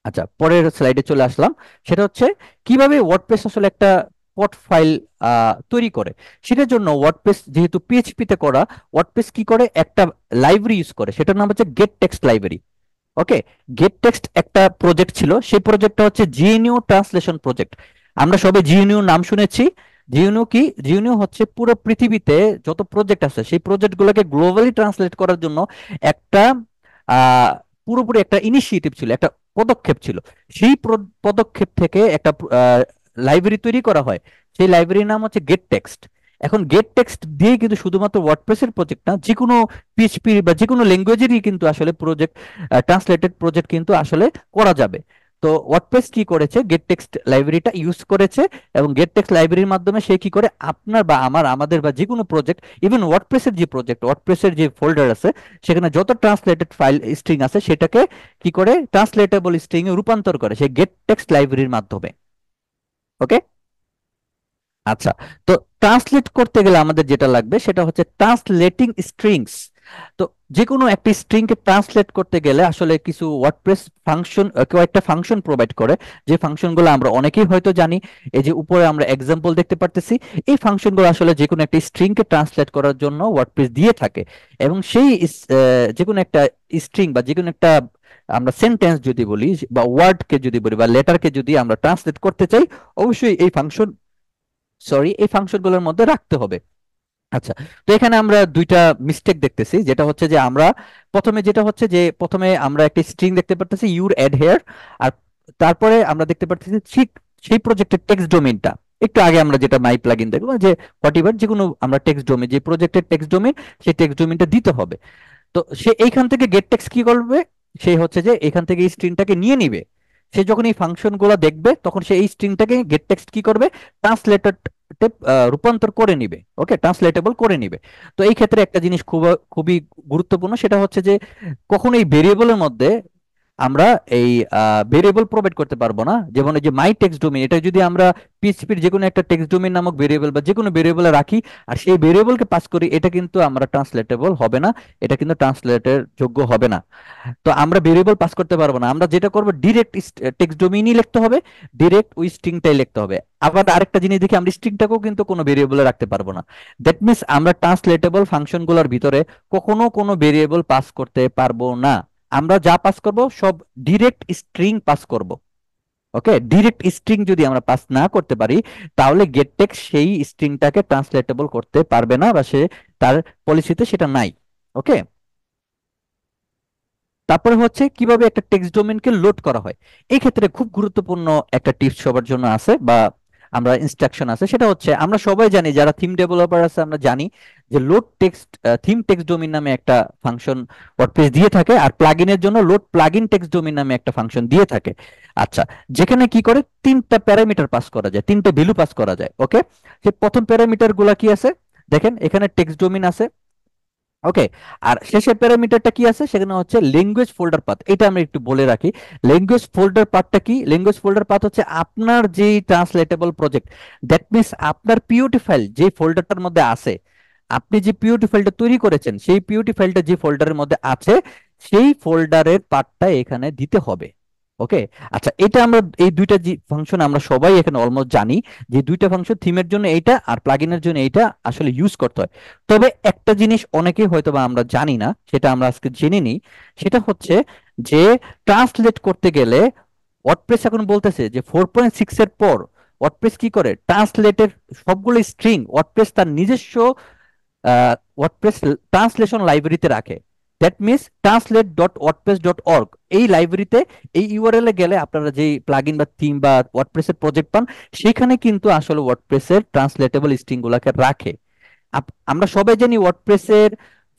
আচ্ছা পরের স্লাইডে চলে আসলাম সেটা হচ্ছে কিভাবে ওয়ার্ডপ্রেস আসলে একটা পট ফাইল তৈরি করে সেটার জন্য ওয়ার্ডপ্রেস যেহেতু পিএইচপিতে করা ওয়ার্ডপ্রেস কি করে একটা লাইব্রেরি ইউজ করে সেটার নাম হচ্ছে gettext library okay gettext একটা প্রজেক্ট ছিল সেই প্রজেক্টটা হচ্ছে জিএনইউ ট্রান্সলেশন প্রজেক্ট আমরা সবে জিএনইউ নাম শুনেছি জিএনইউ কি জিএনইউ হচ্ছে পুরো পৃথিবীতে যত প্রজেক্ট আছে সেই প্রজেক্টগুলোকে গ্লোবালি ট্রান্সলেট করার জন্য একটা পুরোপুরি একটা ইনিশিয়েটিভ ছিল একটা পদক্ষেপ ছিল সেই পদক্ষেপ থেকে একটা লাইব্রেরি তৈরি করা হয় সেই লাইব্রেরির নাম হচ্ছে গেট টেক্সট এখন গেট টেক্সট দিয়ে কিন্তু শুধুমাত্র ওয়ার্ডপ্রেসের প্রজেক্ট না যে কোনো পিএইচপি বা যে কোনো ল্যাঙ্গুয়েজেরই কিন্তু আসলে প্রজেক্ট ট্রান্সলেটেড প্রজেক্ট কিন্তু আসলে করা যাবে তো ওয়ার্ডপ্রেস কি করেছে গেট টেক্সট লাইব্রেরিটা ইউজ করেছে এবং গেট টেক্সট লাইব্রেরির মাধ্যমে সে কি করে আপনার বা আমার আমাদের বা যে কোনো প্রজেক্ট ইভেন ওয়ার্ডপ্রেসের যে প্রজেক্ট এর যে ফোল্ডার আছে সেখানে যত ট্রান্সলেটেড ফাইল স্ট্রিং আছে সেটাকে কি করে ট্রান্সলেটেবল স্ট্রিং এ রূপান্তর করে সে গেট টেক্সট লাইব্রেরির মাধ্যমে ওকে আচ্ছা তো ট্রান্সলেট করতে গেলে আমাদের যেটা লাগবে সেটা হচ্ছে ট্রান্সলেটিং স্ট্রিংস তো যে কোনো একটি স্ট্রিংকে ট্রান্সলেট করতে গেলে আসলে কিছু ওয়ার্ডপ্রেস ফাংশন কয়েকটা ফাংশন প্রোভাইড করে যে ফাংশনগুলো আমরা অনেকেই হয়তো জানি এই যে উপরে আমরা এক্সাম্পল দেখতে পারতেছি এই ফাংশনগুলো আসলে যে কোনো একটি স্ট্রিংকে ট্রান্সলেট করার জন্য ওয়ার্ডপ্রেস দিয়ে থাকে এবং সেই যে কোনো একটা স্ট্রিং বা যে কোনো একটা আমরা সেন্টেন্স যদি বলি বা ওয়ার্ডকে যদি বলি বা লেটারকে যদি আমরা ট্রান্সলেট করতে চাই অবশ্যই এই ফাংশন সরি এই ফাংশনগুলোর মধ্যে রাখতে হবে আচ্ছা তো এখানে আমরা দুইটা মিস্টেক দেখতেছি যেটা হচ্ছে যে আমরা প্রথমে যেটা হচ্ছে যে প্রথমে আমরা একটা স্ট্রিং দেখতে পারতেছি ইউর অ্যাড হেয়ার আর তারপরে আমরা দেখতে পারতেছি ঠিক সেই প্রজেক্টের টেক্সট ডোমেনটা একটু আগে আমরা যেটা মাই প্লাগইন দেখবো যে হোয়াট ইভার যে কোনো আমরা টেক্সট ডোমেন যে প্রজেক্টের টেক্সট ডোমেন সেই টেক্সট ডোমেনটা দিতে হবে তো সে এইখান থেকে গেট টেক্সট কি করবে সে হচ্ছে যে এখান থেকে এই স্ট্রিংটাকে নিয়ে নিবে সে যখন এই ফাংশন গুলা দেখবে তখন সে এই স্ট্রিংটাকে গেট টেক্সট কি করবে ট্রান্সলেটেড রূপান্তর করে নিবে ওকে ট্রান্সলেটেবল করে নিবে তো এই ক্ষেত্রে একটা জিনিস খুব খুবই গুরুত্বপূর্ণ সেটা হচ্ছে যে কখনো এই ভেরিয়েবলের মধ্যে আমরা এই ভেরিয়েবল প্রোভাইড করতে পারবো না যেমন এই যে মাই টেক্সট ডোমেইন এটা যদি আমরা পিএসপির যে কোনো একটা টেক্সট ডোমেইন নামক ভেরিয়েবল বা যে কোনো ভেরিয়েবলে রাখি আর সেই ভেরিয়েবলকে পাস করি এটা কিন্তু আমরা ট্রান্সলেটেবল হবে না এটা কিন্তু ট্রান্সলেটের যোগ্য হবে না তো আমরা ভেরিয়েবল পাস করতে পারবো না আমরা যেটা করব ডিরেক্ট টেক্সট ডোমেইনই লিখতে হবে ডিরেক্ট ওই স্ট্রিংটাই লিখতে হবে আবার আরেকটা জিনিস দেখি আমরা স্ট্রিংটাকেও কিন্তু কোনো ভেরিয়েবলে রাখতে পারবো না দ্যাট মিনস আমরা ট্রান্সলেটেবল ফাংশনগুলোর ভিতরে কখনো কোনো ভেরিয়েবল পাস করতে পারবো না আমরা যা পাস করব সব ডিরেক্ট স্ট্রিং পাস করব ওকে ডিরেক্ট স্ট্রিং যদি আমরা পাস না করতে পারি তাহলে গেট টেক সেই স্ট্রিংটাকে ট্রান্সলেটেবল করতে পারবে না বা সে তার পলিসিতে সেটা নাই ওকে তারপরে হচ্ছে কিভাবে একটা টেক্সট ডোমেনকে লোড করা হয় এই ক্ষেত্রে খুব গুরুত্বপূর্ণ একটা টিপস সবার জন্য আছে বা আমরা ইনস্ট্রাকশন আছে সেটা হচ্ছে আমরা সবাই জানি যারা থিম ডেভেলপার আছে আমরা জানি যে load text theme text domain নামে একটা ফাংশন ওয়ার্ডপ্রেস দিয়ে থাকে আর প্লাগইনের জন্য লোড প্লাগইন টেক্সট ডোমিন নামে একটা ফাংশন দিয়ে থাকে আচ্ছা যেখানে কি করে তিনটা প্যারামিটার পাস করা যায় তিনটা ভ্যালু পাস করা যায় ওকে যে প্রথম প্যারামিটার গুলা কি আছে দেখেন এখানে টেক্সট ডোমিন আছে ওকে আর শেষের প্যারামিটারটা কি আছে সেখানে হচ্ছে ল্যাঙ্গুয়েজ ফোল্ডার পাথ এটা আমি একটু বলে রাখি ল্যাঙ্গুয়েজ ফোল্ডার পাথটা কি ল্যাঙ্গুয়েজ ফোল্ডার পাথ হচ্ছে আপনার যে ট্রান্সলেটেবল প্রজেক্ট দ্যাট মিনস আপনার পিওটি ফাইল যে ফোল্ডারটার মধ্যে আছে আপনি যে পিওটি ফাইলটা তৈরি করেছেন সেই পিওটি ফাইলটা যে ফোল্ডারের মধ্যে আছে সেই ফোল্ডারের পার্টটা এখানে দিতে হবে ওকে আচ্ছা এটা আমরা এই দুইটা ফাংশন আমরা সবাই এখানে অলমোস্ট জানি যে দুইটা ফাংশন থিমের জন্য এইটা আর প্লাগইনের জন্য এইটা আসলে ইউজ করতে হয় তবে একটা জিনিস অনেকেই হয়তো বা আমরা জানি না সেটা আমরা আজকে জেনে নিই সেটা হচ্ছে যে ট্রান্সলেট করতে গেলে ওয়ার্ডপ্রেস এখন বলতেছে যে ফোর পয়েন্ট সিক্স এর পর ওয়ার্ডপ্রেস কি করে ট্রান্সলেটের সবগুলো স্ট্রিং ওয়ার্ডপ্রেস তার নিজস্ব ওয়ার্ডপ্রেস ট্রান্সলেশন লাইব্রেরিতে রাখে that means translate dot WordPress dot org এই লাইব্রেরিতে এই ইউআরএল এ গেলে আপনারা যে প্লাগ বা থিম বা ওয়ার্ডপ্রেসের প্রজেক্ট পান সেখানে কিন্তু আসলে ওয়ার্ডপ্রেসের ট্রান্সলেটেবল স্ট্রিং গুলাকে রাখে আমরা সবাই জানি ওয়ার্ডপ্রেসের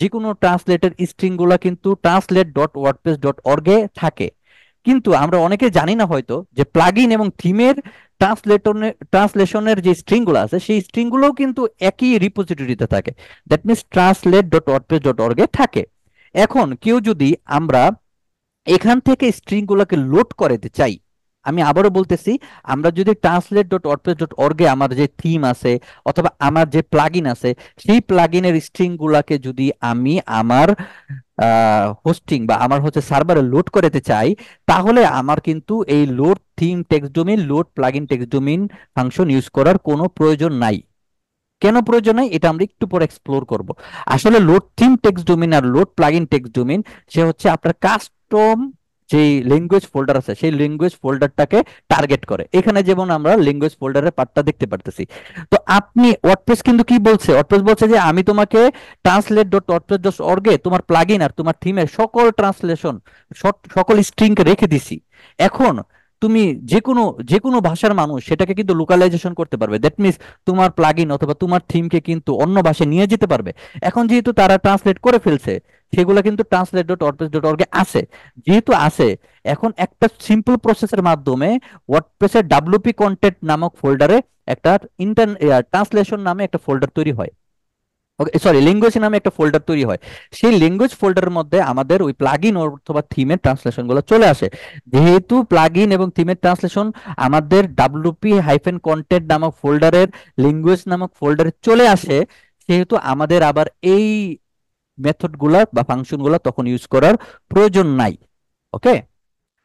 যে কোনো ট্রান্সলেটের স্ট্রিং গুলা কিন্তু ট্রান্সলেট ডট ওয়ার্ডপ্রেস ডট অর্গে থাকে কিন্তু আমরা অনেকে জানি না হয়তো যে প্লাগইন এবং থিমের ট্রান্সলেটনের ট্রান্সলেশনের যে স্ট্রিংগুলো আছে সেই স্ট্রিংগুলোও কিন্তু একই রিপোজিটরিতে থাকে that means translate dot WordPress dot অর্গে থাকে এখন কেউ যদি আমরা এখান থেকে স্ট্রিংগুলোকে লোড করাতে চাই আমি আবারও বলতেছি আমরা যদি ট্রান্সলেট ডট ওয়ার্ডপ্রেস ডট অর্গে আমার যে থিম আছে অথবা আমার যে প্লাগইন আছে সেই প্লাগইনের স্ট্রিংগুলোকে যদি আমি আমার হোস্টিং বা আমার হচ্ছে সার্ভারে লোড করাতে চাই তাহলে আমার কিন্তু এই load theme text domain load plugin text domain function use করার কোনো প্রয়োজন নাই কেন প্রয়োজন হয় এটা আমরা একটু পর এক্সপ্লোর করব আসলে লোড থিম টেক্সট ডোমেন আর লোড প্লাগইন টেক্সট ডোমেন সে হচ্ছে আপনার কাস্টম যে ল্যাঙ্গুয়েজ ফোল্ডার আছে সেই ল্যাঙ্গুয়েজ ফোল্ডারটাকে টার্গেট করে এখানে যেমন আমরা ল্যাঙ্গুয়েজ ফোল্ডারের পার্টটা দেখতে পারতেছি তো আপনি ওয়ার্ডপ্রেস কিন্তু কি বলছে ওয়ার্ডপ্রেস বলছে যে আমি তোমাকে ট্রান্সলেট ডট ওয়ার্ডপ্রেস ডট অর্গে তোমার প্লাগইন আর তোমার থিমের সকল ট্রান্সলেশন সকল স্ট্রিংকে রেখে দিছি এখন তুমি যে কোনো যে কোনো ভাষার মানুষ সেটাকে কিন্তু লোকালাইজেশন করতে পারবে দ্যাট মিনস তোমার প্লাগ অথবা তোমার থিমকে কিন্তু অন্য ভাষায় নিয়ে যেতে পারবে এখন যেহেতু তারা ট্রান্সলেট করে ফেলছে সেগুলো কিন্তু ট্রান্সলেট ডট ওয়ার্ডপ্রেস ডট অর্গে আছে যেহেতু আছে এখন একটা সিম্পল প্রসেসের মাধ্যমে ওয়ার্ডপ্রেসের ডাব্লিউপি কন্টেন্ট নামক ফোল্ডারে একটা ইন্টার ট্রান্সলেশন নামে একটা ফোল্ডার তৈরি হয় ওকে সরি ল্যাঙ্গুয়েজ নামে একটা ফোল্ডার তৈরি হয় সেই ল্যাঙ্গুয়েজ ফোল্ডারের মধ্যে আমাদের ওই প্লাগইন অথবা থিমের ট্রান্সলেশনগুলো চলে আসে যেহেতু প্লাগইন এবং থিমের ট্রান্সলেশন আমাদের ডাব্লিউপি হাইফেন কন্টেন্ট নামক ফোল্ডারের ল্যাঙ্গুয়েজ নামক ফোল্ডারে চলে আসে সেহেতু আমাদের আবার এই গুলা বা গুলা তখন ইউজ করার প্রয়োজন নাই ওকে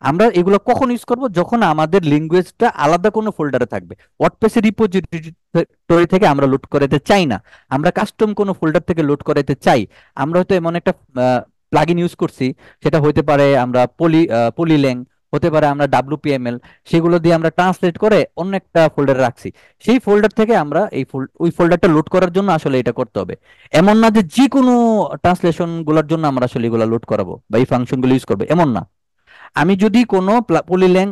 আমরা এগুলো কখন ইউজ করব যখন আমাদের ল্যাঙ্গুয়েজটা আলাদা কোনো ফোল্ডারে থাকবে ওয়ার্ডপ্রেসের রিপোজিটরি থেকে আমরা লোড করাতে চাই না আমরা কাস্টম কোনো ফোল্ডার থেকে লোড করাতে চাই আমরা হয়তো এমন একটা প্লাগইন ইউজ করছি সেটা হতে পারে আমরা পলি পলিল্যাং হতে পারে আমরা ডাব্লুপিএমএল সেগুলো দিয়ে আমরা ট্রান্সলেট করে অন্য একটা ফোল্ডারে রাখছি সেই ফোল্ডার থেকে আমরা এই ওই ফোল্ডারটা লোড করার জন্য আসলে এটা করতে হবে এমন না যে যে কোনো ট্রান্সলেশন গুলোর জন্য আমরা আসলে এগুলো লোড করাবো বা এই ফাংশনগুলো ইউজ করবো এমন না আমি যদি কোনো পলিল্যাং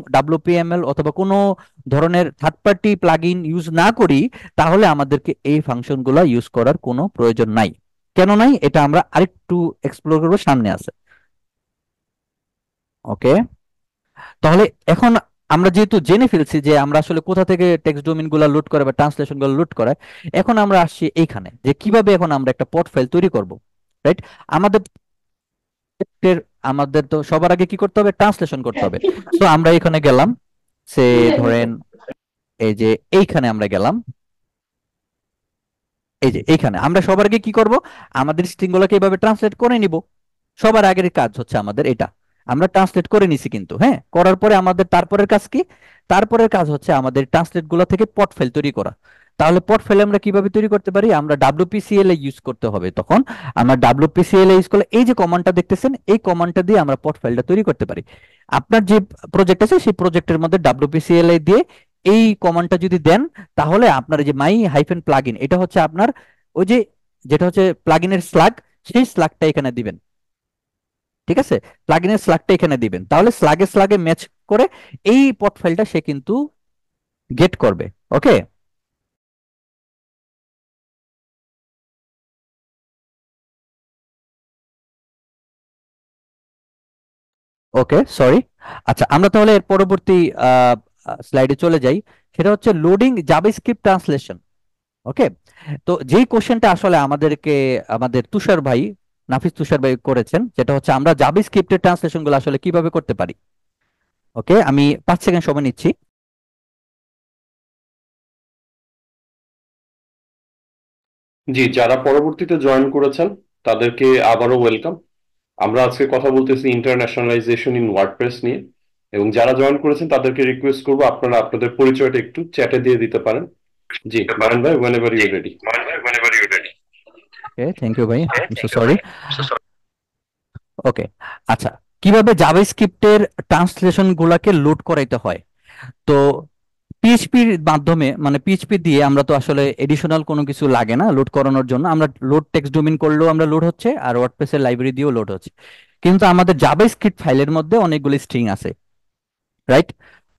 এল অথবা কোনো ধরনের থার্ড পার্টি প্লাগ ইউজ না করি তাহলে আমাদেরকে এই ফাংশনগুলো ইউজ করার কোনো প্রয়োজন নাই কেন নাই এটা আমরা আরেকটু এক্সপ্লোর করবো সামনে আছে ওকে তাহলে এখন আমরা যেহেতু জেনে ফেলছি যে আমরা আসলে কোথা থেকে টেক্সট ডোমিন গুলো লোড করে বা ট্রান্সলেশন গুলো লোড করে এখন আমরা আসছি এইখানে যে কিভাবে এখন আমরা একটা পট ফাইল তৈরি করব রাইট আমাদের আমাদের তো সবার আগে কি করতে হবে ট্রান্সলেশন করতে হবে তো আমরা এখানে গেলাম সে ধরেন এই যে এইখানে আমরা গেলাম এই যে এইখানে আমরা সবার আগে কি করব আমাদের স্ট্রিংগুলোকে এইভাবে ট্রান্সলেট করে নিব সবার আগের কাজ হচ্ছে আমাদের এটা আমরা ট্রান্সলেট করে নিছি কিন্তু হ্যাঁ করার পরে আমাদের তারপরের কাজ কি তারপরের কাজ হচ্ছে আমাদের ট্রান্সলেট গুলো থেকে পট ফাইল তৈরি করা তাহলে পোর্টফোলিও আমরা কিভাবে তৈরি করতে পারি আমরা ডাব্লিউপিসিএল ইউজ করতে হবে তখন আমরা ডাব্লিউপিসিএল ইউজ করলে এই যে কমান্ডটা দেখতেছেন এই কমান্ডটা দিয়ে আমরা পোর্টফোলিওটা তৈরি করতে পারি আপনার যে প্রজেক্ট আছে সেই প্রজেক্টের মধ্যে ডাব্লিউপিসিএল দিয়ে এই কমান্ডটা যদি দেন তাহলে আপনার যে মাই হাইফেন প্লাগইন এটা হচ্ছে আপনার ওই যে যেটা হচ্ছে প্লাগইনের স্লাগ সেই স্লাগটা এখানে দিবেন ঠিক আছে প্লাগইনের স্লাগটা এখানে দিবেন তাহলে স্ল্যাগে স্লাগে ম্যাচ করে এই পট ফাইলটা সে কিন্তু গেট করবে ওকে ওকে সরি আচ্ছা আমরা তাহলে এর পরবর্তী স্লাইডে চলে যাই সেটা হচ্ছে লোডিং জাভাস্ক্রিপ্ট ট্রান্সলেশন ওকে তো যেই কোশ্চেনটা আসলে আমাদেরকে আমাদের তুষার ভাই নাফিস তুষার ভাই করেছেন যেটা হচ্ছে আমরা জাভাস্ক্রিপ্টের ট্রান্সলেশনগুলো আসলে কিভাবে করতে পারি ওকে আমি পাঁচ সেকেন্ড সময় নিচ্ছি জি যারা পরবর্তীতে জয়েন করেছেন তাদেরকে আবারও ওয়েলকাম আমরা আজকে কথা বলতেছি ইন্টারন্যাশনালাইজেশন ইন ওয়ার্ডপ্রেস নিয়ে এবং যারা জয়েন করেছেন তাদেরকে রিকোয়েস্ট করবো আপনারা আপনাদের পরিচয়টা একটু চ্যাটে দিয়ে দিতে পারেন জি মারান ভাই ওয়েন এভার ইউ রেডি ভাই ওয়েন ওকে থ্যাংক ইউ ভাই সরি ওকে আচ্ছা কিভাবে জাভাস্ক্রিপ্টের ট্রান্সলেশন গুলাকে লোড করাইতে হয় তো পিএইচপির মাধ্যমে মানে পিএইচপি দিয়ে আমরা তো আসলে এডিশনাল কোনো কিছু লাগে না লোড করানোর জন্য আমরা লোড টেক্সট ডোমিন করলেও আমরা লোড হচ্ছে আর ওয়ার্ডপ্রেসের লাইব্রেরি দিয়েও লোড হচ্ছে কিন্তু আমাদের জাভাস্ক্রিপ্ট ফাইলের মধ্যে অনেকগুলি স্ট্রিং আছে রাইট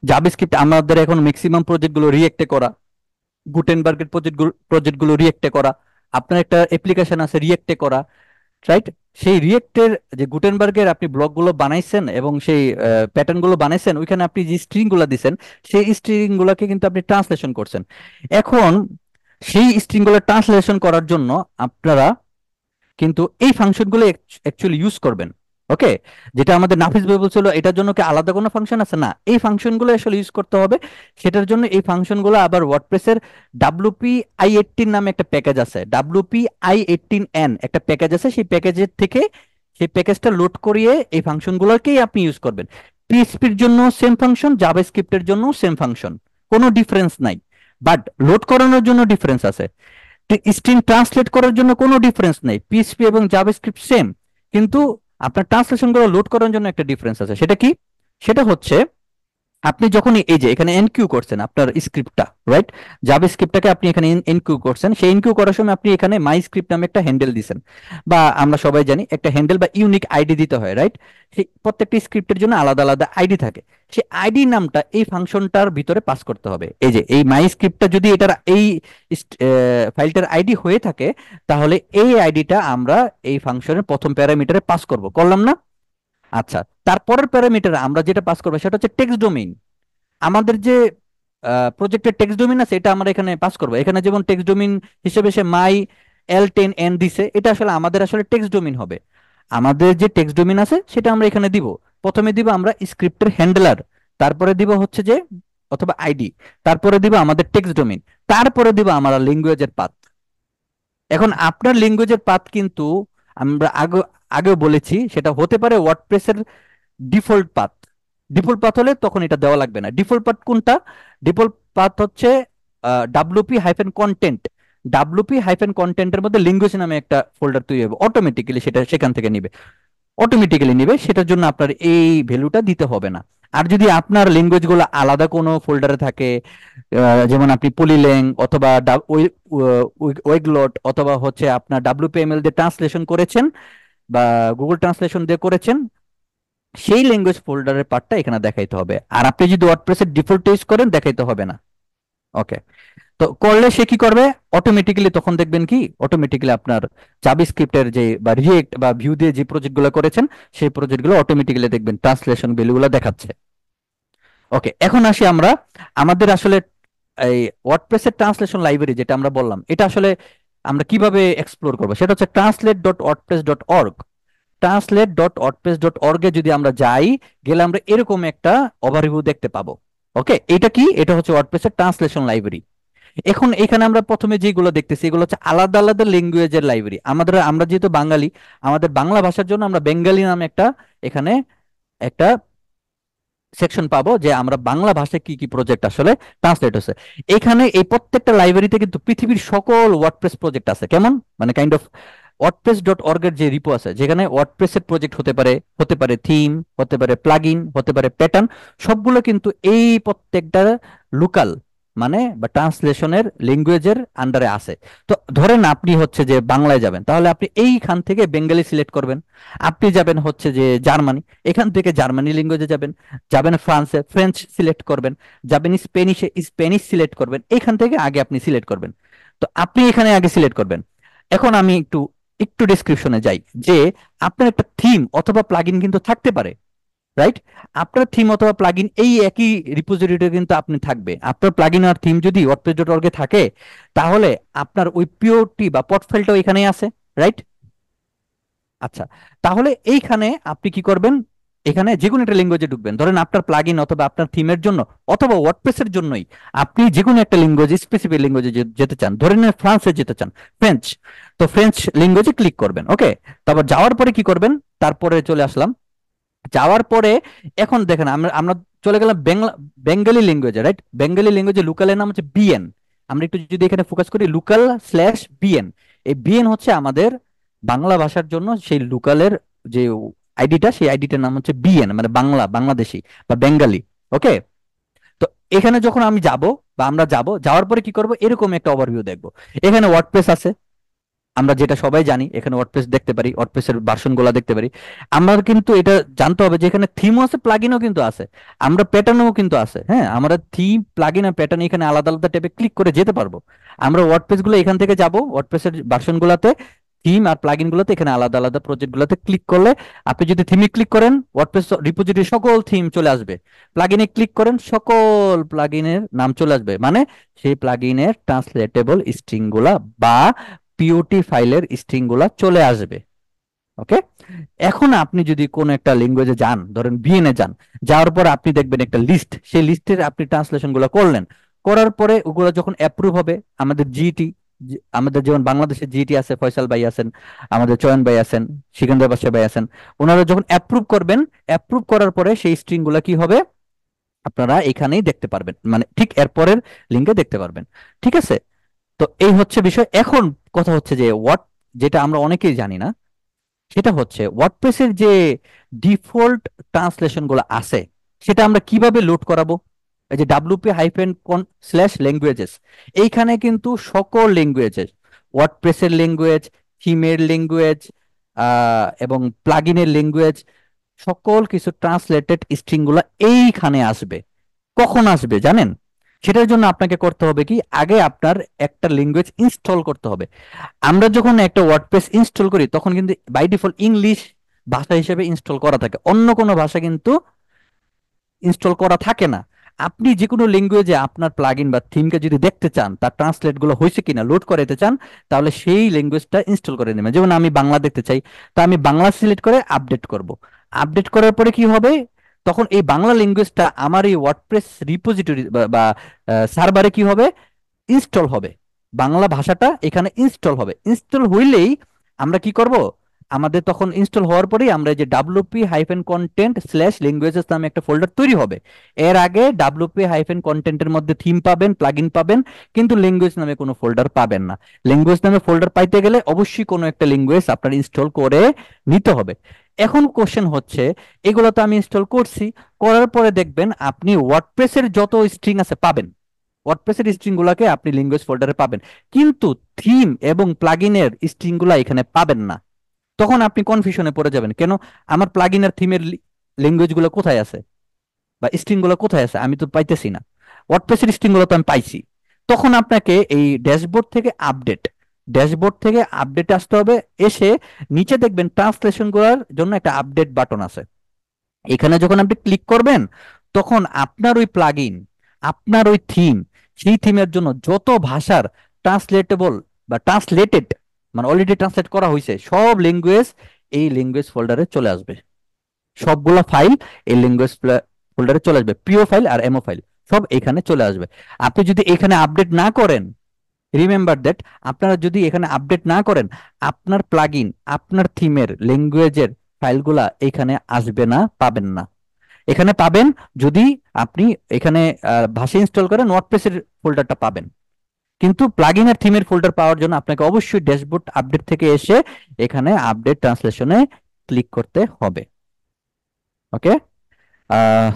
জাভাস্ক্রিপ্ট আমাদের এখন ম্যাক্সিমাম প্রজেক্টগুলো রিয়েক্টে করা গুটেনবার্গের প্রজেক্টগুলো প্রজেক্টগুলো রিয়েক্টে করা আপনার একটা অ্যাপ্লিকেশন আছে রিয়েক্টে করা রাইট সেই রিয়েক্টের যে গুটেনবার্গের আপনি ব্লকগুলো বানাইছেন এবং সেই প্যাটার্নগুলো বানাইছেন ওইখানে আপনি যে স্ট্রিংগুলো দিছেন সেই স্ট্রিংগুলোকে কিন্তু আপনি ট্রান্সলেশন করছেন এখন সেই স্ট্রিংগুলো ট্রান্সলেশন করার জন্য আপনারা কিন্তু এই ফাংশনগুলো অ্যাকচুয়ালি ইউজ করবেন ওকে যেটা আমাদের নাফিস ভাই বলছিল এটার জন্য কি আলাদা কোনো ফাংশন আছে না এই ফাংশনগুলো আসলে ইউজ করতে হবে সেটার জন্য এই ফাংশনগুলো আবার ওয়ার্ডপ্রেসের ডাব্লুপি আই এইটিন নামে একটা প্যাকেজ আছে ডাব্লুপি আই এইটিন এন একটা প্যাকেজ আছে সেই প্যাকেজের থেকে সেই প্যাকেজটা লোড করিয়ে এই ফাংশনগুলোকেই আপনি ইউজ করবেন পিএসপির জন্য সেম ফাংশন জাভাস্ক্রিপ্টের জন্য সেম ফাংশন কোনো ডিফারেন্স নাই বাট লোড করানোর জন্য ডিফারেন্স আছে স্ট্রিং ট্রান্সলেট করার জন্য কোনো ডিফারেন্স নেই পিএসপি এবং জাভাস্ক্রিপ্ট সেম কিন্তু আপনার ট্রান্সলেশনগুলো লোড করার জন্য একটা ডিফারেন্স আছে সেটা কি সেটা হচ্ছে আপনি যখন এই যে এখানে এনকিউ করছেন আপনার স্ক্রিপ্টটা রাইট জাভা স্ক্রিপ্টটাকে আপনি এখানে এনকিউ করছেন সেই এনকিউ করার সময় আপনি এখানে মাই স্ক্রিপ্ট নামে একটা হ্যান্ডেল দিছেন বা আমরা সবাই জানি একটা হ্যান্ডেল বা ইউনিক আইডি দিতে হয় রাইট সেই প্রত্যেকটি স্ক্রিপ্টের জন্য আলাদা আলাদা আইডি থাকে সেই আইডি নামটা এই ফাংশনটার ভিতরে পাস করতে হবে এই যে এই মাই স্ক্রিপ্টটা যদি এটার এই ফাইলটার আইডি হয়ে থাকে তাহলে এই আইডিটা আমরা এই ফাংশনের প্রথম প্যারামিটারে পাস করব করলাম না আচ্ছা তারপরের প্যারামিটার আমরা যেটা পাস করবো সেটা হচ্ছে টেক্সট ডোমেইন আমাদের যে প্রজেক্টের টেক্সট ডোমেইন আছে এটা আমরা এখানে পাস করবো এখানে যেমন টেক্সট ডোমেইন হিসেবে সে মাই এল টেন এন দিছে এটা আসলে আমাদের আসলে টেক্সট ডোমেইন হবে আমাদের যে টেক্সট ডোমেইন আছে সেটা আমরা এখানে দিব প্রথমে দিব আমরা স্ক্রিপ্টের হ্যান্ডলার তারপরে দিব হচ্ছে যে অথবা আইডি তারপরে দিব আমাদের টেক্সট ডোমেইন তারপরে দিব আমরা ল্যাঙ্গুয়েজের পাথ এখন আপনার ল্যাঙ্গুয়েজের পাথ কিন্তু আমরা আগে আগেও বলেছি সেটা হতে পারে ওয়ার্ডপ্রেসের ডিফল্ট পাথ ডিফল্ট পাথ হলে তখন এটা দেওয়া লাগবে না ডিফল্ট পাথ কোনটা ডিফল্ট পাথ হচ্ছে WP hyphen content WP hyphen কন্টেন্টের মধ্যে লিঙ্গুয়েজ নামে একটা ফোল্ডার তৈরি হবে অটোমেটিক্যালি সেটা সেখান থেকে নিবে অটোমেটিক্যালি নিবে সেটার জন্য আপনার এই ভ্যালুটা দিতে হবে না আর যদি আপনার গুলো আলাদা কোনো ফোল্ডারে থাকে যেমন আপনি পলিল্যাং অথবা ওয়েগলট অথবা হচ্ছে আপনার ডাব্লুপিএমএল দিয়ে ট্রান্সলেশন করেছেন বা গুগল ট্রান্সলেশন দিয়ে করেছেন সেই ল্যাঙ্গুয়েজ ফোল্ডারের পার্টটা এখানে দেখাইতে হবে আর আপনি যদি ওয়ার্ডপ্রেসের ডিফল্ট ইউজ করেন দেখাইতে হবে না ওকে তো করলে সে কি করবে অটোমেটিক্যালি তখন দেখবেন কি অটোমেটিক্যালি আপনার জাভাস্ক্রিপ্টের যে বা রিয়েক্ট বা ভিউ দিয়ে যে প্রজেক্টগুলো করেছেন সেই প্রজেক্টগুলো অটোমেটিক্যালি দেখবেন ট্রান্সলেশন ভ্যালুগুলো দেখাচ্ছে ওকে এখন আসি আমরা আমাদের আসলে এই ওয়ার্ডপ্রেসের ট্রান্সলেশন লাইব্রেরি যেটা আমরা বললাম এটা আসলে আমরা কিভাবে এক্সপ্লোর করবো সেটা হচ্ছে translate dot WordPress dot org translate dot অটপেস ডট অর্গে যদি আমরা যাই গেলে আমরা এরকম একটা ওভারভিউ দেখতে পাবো ওকে এটা কি এটা হচ্ছে এর ট্রান্সলেশন লাইব্রেরি এখন এখানে আমরা প্রথমে যেগুলো দেখতেছি এগুলো হচ্ছে আলাদা আলাদা ল্যাঙ্গুয়েজের লাইব্রেরি আমাদের আমরা যেহেতু বাঙালি আমাদের বাংলা ভাষার জন্য আমরা বেঙ্গালি নামে একটা এখানে একটা সেকশন পাবো যে আমরা বাংলা ভাষায় কি কি প্রজেক্ট আসলে ট্রান্সলেট হচ্ছে এখানে এই প্রত্যেকটা লাইব্রেরিতে কিন্তু পৃথিবীর সকল ওয়ার্ডপ্রেস প্রজেক্ট আছে কেমন মানে কাইন্ড অফ ওয়ার্ডপ্রেস ডট এর যে রিপো আছে যেখানে ওয়ার্ডপ্রেসের প্রজেক্ট হতে পারে হতে পারে থিম হতে পারে প্লাগইন হতে পারে প্যাটার্ন সবগুলো কিন্তু এই প্রত্যেকটা লোকাল মানে বা ট্রান্সলেশনের ল্যাঙ্গুয়েজের আন্ডারে আসে তো ধরেন আপনি হচ্ছে যে বাংলায় যাবেন তাহলে আপনি এইখান থেকে বেঙ্গলি সিলেক্ট করবেন আপনি যাবেন হচ্ছে যে জার্মানি এখান থেকে জার্মানি ল্যাঙ্গুয়েজে যাবেন যাবেন ফ্রান্সে ফ্রেঞ্চ সিলেক্ট করবেন যাবেন স্পেনিশে স্পেনিশ সিলেক্ট করবেন এখান থেকে আগে আপনি সিলেক্ট করবেন তো আপনি এখানে আগে সিলেক্ট করবেন এখন আমি একটু একটু ডিসক্রিপশনে যাই যে আপনার একটা থিম অথবা প্লাগইন কিন্তু থাকতে পারে রাইট আপনার থিম অথবা প্লাগইন এই একই রিপোজিটরিতে কিন্তু আপনি থাকবে আপনার প্লাগইন আর থিম যদি অর্পেজটর্গে থাকে তাহলে আপনার ওই পিওরটি বা পটফেলটা এখানেই আছে রাইট আচ্ছা তাহলে এইখানে আপনি কি করবেন এখানে যে কোনো একটা ল্যাঙ্গুয়েজে ঢুকবেন ধরেন আপনার প্লাগ ইন অথবা আপনার থিমের জন্য অথবা ওয়ার্ডপ্রেসের জন্যই আপনি যে কোনো একটা ল্যাঙ্গুয়েজ স্পেসিফিক ল্যাঙ্গুয়েজে যেতে চান ধরে ফ্রান্সে যেতে চান ফ্রেঞ্চ তো ফ্রেঞ্চ ল্যাঙ্গুয়েজে ক্লিক করবেন ওকে তারপর যাওয়ার পরে কি করবেন তারপরে চলে আসলাম যাওয়ার পরে এখন দেখেন আমরা আমরা চলে গেলাম বেঙ্গলা বেঙ্গালি ল্যাঙ্গুয়েজে রাইট বেঙ্গলি ল্যাঙ্গুয়েজে লোকালের নাম হচ্ছে বিএন আমরা একটু যদি এখানে ফোকাস করি লোকাল স্ল্যাশ বিএন এই বিএন হচ্ছে আমাদের বাংলা ভাষার জন্য সেই লোকালের যে আইডিটা সেই আইডিটার নাম হচ্ছে বিএন মানে বাংলা বাংলাদেশি বা বেঙ্গালি ওকে তো এখানে যখন আমি যাব বা আমরা যাব যাওয়ার পরে কি করব এরকম একটা ওভারভিউ দেখব এখানে ওয়ার্ডপ্রেস আছে আমরা যেটা সবাই জানি এখানে ওয়ার্ডপ্রেস দেখতে পারি ওয়ার্ডপ্রেসের ভার্সনগুলো দেখতে পারি আমরা কিন্তু এটা জানতে হবে যে এখানে থিমও আছে প্লাগইনও কিন্তু আছে আমরা প্যাটার্নও কিন্তু আছে হ্যাঁ আমরা থিম প্লাগইন আর প্যাটার্ন এখানে আলাদা আলাদা ট্যাবে ক্লিক করে যেতে পারবো আমরা গুলো এখান থেকে যাব ওয়ার্ডপ্রেসের গুলাতে থিম আর প্লাগ ইনগুলোতে এখানে আলাদা আলাদা প্রজেক্ট গুলোতে ক্লিক করলে আপনি যদি থিমে ক্লিক করেন ওয়ার্ডপ্রেস রিপোজিটরি সকল থিম চলে আসবে প্লাগ ইনে ক্লিক করেন সকল প্লাগ ইনের নাম চলে আসবে মানে সেই প্লাগ ইনের ট্রান্সলেটেবল স্ট্রিং গুলা বা পিওটি ফাইলের স্ট্রিং গুলা চলে আসবে ওকে এখন আপনি যদি কোন একটা ল্যাঙ্গুয়েজে যান ধরেন বিএনএ যান যাওয়ার পর আপনি দেখবেন একটা লিস্ট সেই লিস্টের আপনি ট্রান্সলেশন ট্রান্সলেশনগুলো করলেন করার পরে ওগুলো যখন অ্যাপ্রুভ হবে আমাদের জিটি আমাদের যেমন বাংলাদেশে জিটি আছে ফয়সাল ভাই আছেন আমাদের চয়ন ভাই আছেন সিকান্দার বাদশাহ ভাই আছেন ওনারা যখন অ্যাপ্রুভ করবেন অ্যাপ্রুভ করার পরে সেই স্ট্রিং গুলা কি হবে আপনারা এখানেই দেখতে পারবেন মানে ঠিক এরপরের লিঙ্কে দেখতে পারবেন ঠিক আছে তো এই হচ্ছে বিষয় এখন কথা হচ্ছে যে হোয়াট যেটা আমরা অনেকেই জানি না সেটা হচ্ছে হোয়াটপ্রেসের যে ডিফল্ট ট্রান্সলেশন গুলো আছে সেটা আমরা কিভাবে লোড করাবো এই যে ডাব্লিউপি হাইফেন কোন স্ল্যাশ ল্যাঙ্গুয়েজেস এইখানে কিন্তু সকল ল্যাঙ্গুয়েজেস ওয়ার্ডপ্রেসের ল্যাঙ্গুয়েজ থিমের ল্যাঙ্গুয়েজ এবং প্লাগিনের ল্যাঙ্গুয়েজ সকল কিছু ট্রান্সলেটেড স্ট্রিংগুলো এইখানে আসবে কখন আসবে জানেন সেটার জন্য আপনাকে করতে হবে কি আগে আপনার একটা ল্যাঙ্গুয়েজ ইনস্টল করতে হবে আমরা যখন একটা ওয়ার্ডপ্রেস ইনস্টল করি তখন কিন্তু বাই ডিফল্ট ইংলিশ ভাষা হিসেবে ইনস্টল করা থাকে অন্য কোনো ভাষা কিন্তু ইনস্টল করা থাকে না আপনি যে কোনো ল্যাঙ্গুয়েজে আপনার প্লাগইন বা থিমকে যদি দেখতে চান তার ট্রান্সলেটগুলো হয়েছে কিনা লোড করাতে চান তাহলে সেই ল্যাঙ্গুয়েজটা ইনস্টল করে নেবেন যেমন আমি বাংলা দেখতে চাই তা আমি বাংলা সিলেক্ট করে আপডেট করব আপডেট করার পরে কি হবে তখন এই বাংলা ল্যাঙ্গুয়েজটা আমার এই ওয়ার্ডপ্রেস রিপোজিটরি বা সার্ভারে কি হবে ইনস্টল হবে বাংলা ভাষাটা এখানে ইনস্টল হবে ইনস্টল হইলেই আমরা কি করব আমাদের তখন ইনস্টল হওয়ার পরেই আমরা যে WP hyphen content slash languages নামে একটা ফোল্ডার তৈরি হবে এর আগে ডাব্লুপি হাইফেন কন্টেন্টের মধ্যে থিম পাবেন প্লাগইন পাবেন কিন্তু ল্যাঙ্গুয়েজ নামে কোনো ফোল্ডার পাবেন না ল্যাঙ্গুয়েজ নামে ফোল্ডার পাইতে গেলে অবশ্যই কোনো একটা ল্যাঙ্গুয়েজ আপনার ইনস্টল করে নিতে হবে এখন কোশ্চেন হচ্ছে এগুলো তো আমি ইনস্টল করছি করার পরে দেখবেন আপনি ওয়ার্ডপ্রেসের যত স্ট্রিং আছে পাবেন ওয়ার্ডপ্রেসের স্ট্রিংগুলোকে আপনি ল্যাঙ্গুয়েজ ফোল্ডারে পাবেন কিন্তু থিম এবং স্ট্রিং গুলা এখানে পাবেন না তখন আপনি কনফিউশনে পড়ে যাবেন কেন আমার প্লাগ ইন আর থিমের ল্যাঙ্গুয়েজগুলো কোথায় আছে বা স্ট্রিংগুলো কোথায় আছে আমি তো পাইতেছি না ওয়ার্ডপ্রেসের গুলো তো আমি পাইছি তখন আপনাকে এই ড্যাশবোর্ড থেকে আপডেট ড্যাশবোর্ড থেকে আপডেট আসতে হবে এসে নিচে দেখবেন ট্রান্সলেশন করার জন্য একটা আপডেট বাটন আছে এখানে যখন আপনি ক্লিক করবেন তখন আপনার ওই প্লাগ ইন আপনার ওই থিম সেই থিমের জন্য যত ভাষার ট্রান্সলেটেবল বা ট্রান্সলেটেড মানে অলরেডি ট্রান্সলেট করা হয়েছে সব ল্যাঙ্গুয়েজ এই ল্যাঙ্গুয়েজ ফোল্ডারে চলে আসবে সবগুলা ফাইল এই ল্যাঙ্গুয়েজ ফোল্ডারে চলে আসবে পিও ফাইল আর এমও ফাইল সব এখানে চলে আসবে আপনি যদি এখানে আপডেট না করেন রিমেম্বার দ্যাট আপনারা যদি এখানে আপডেট না করেন আপনার প্লাগ আপনার থিমের ল্যাঙ্গুয়েজের ফাইলগুলা এখানে আসবে না পাবেন না এখানে পাবেন যদি আপনি এখানে ভাষা ইনস্টল করেন ওয়ার্ডপ্রেসের ফোল্ডারটা পাবেন কিন্তু প্লাগিং আর থিমের ফোল্ডার পাওয়ার জন্য আপনাকে অবশ্যই ড্যাশবোর্ড আপডেট থেকে এসে এখানে আপডেট ট্রান্সলেশনে ক্লিক করতে হবে ওকে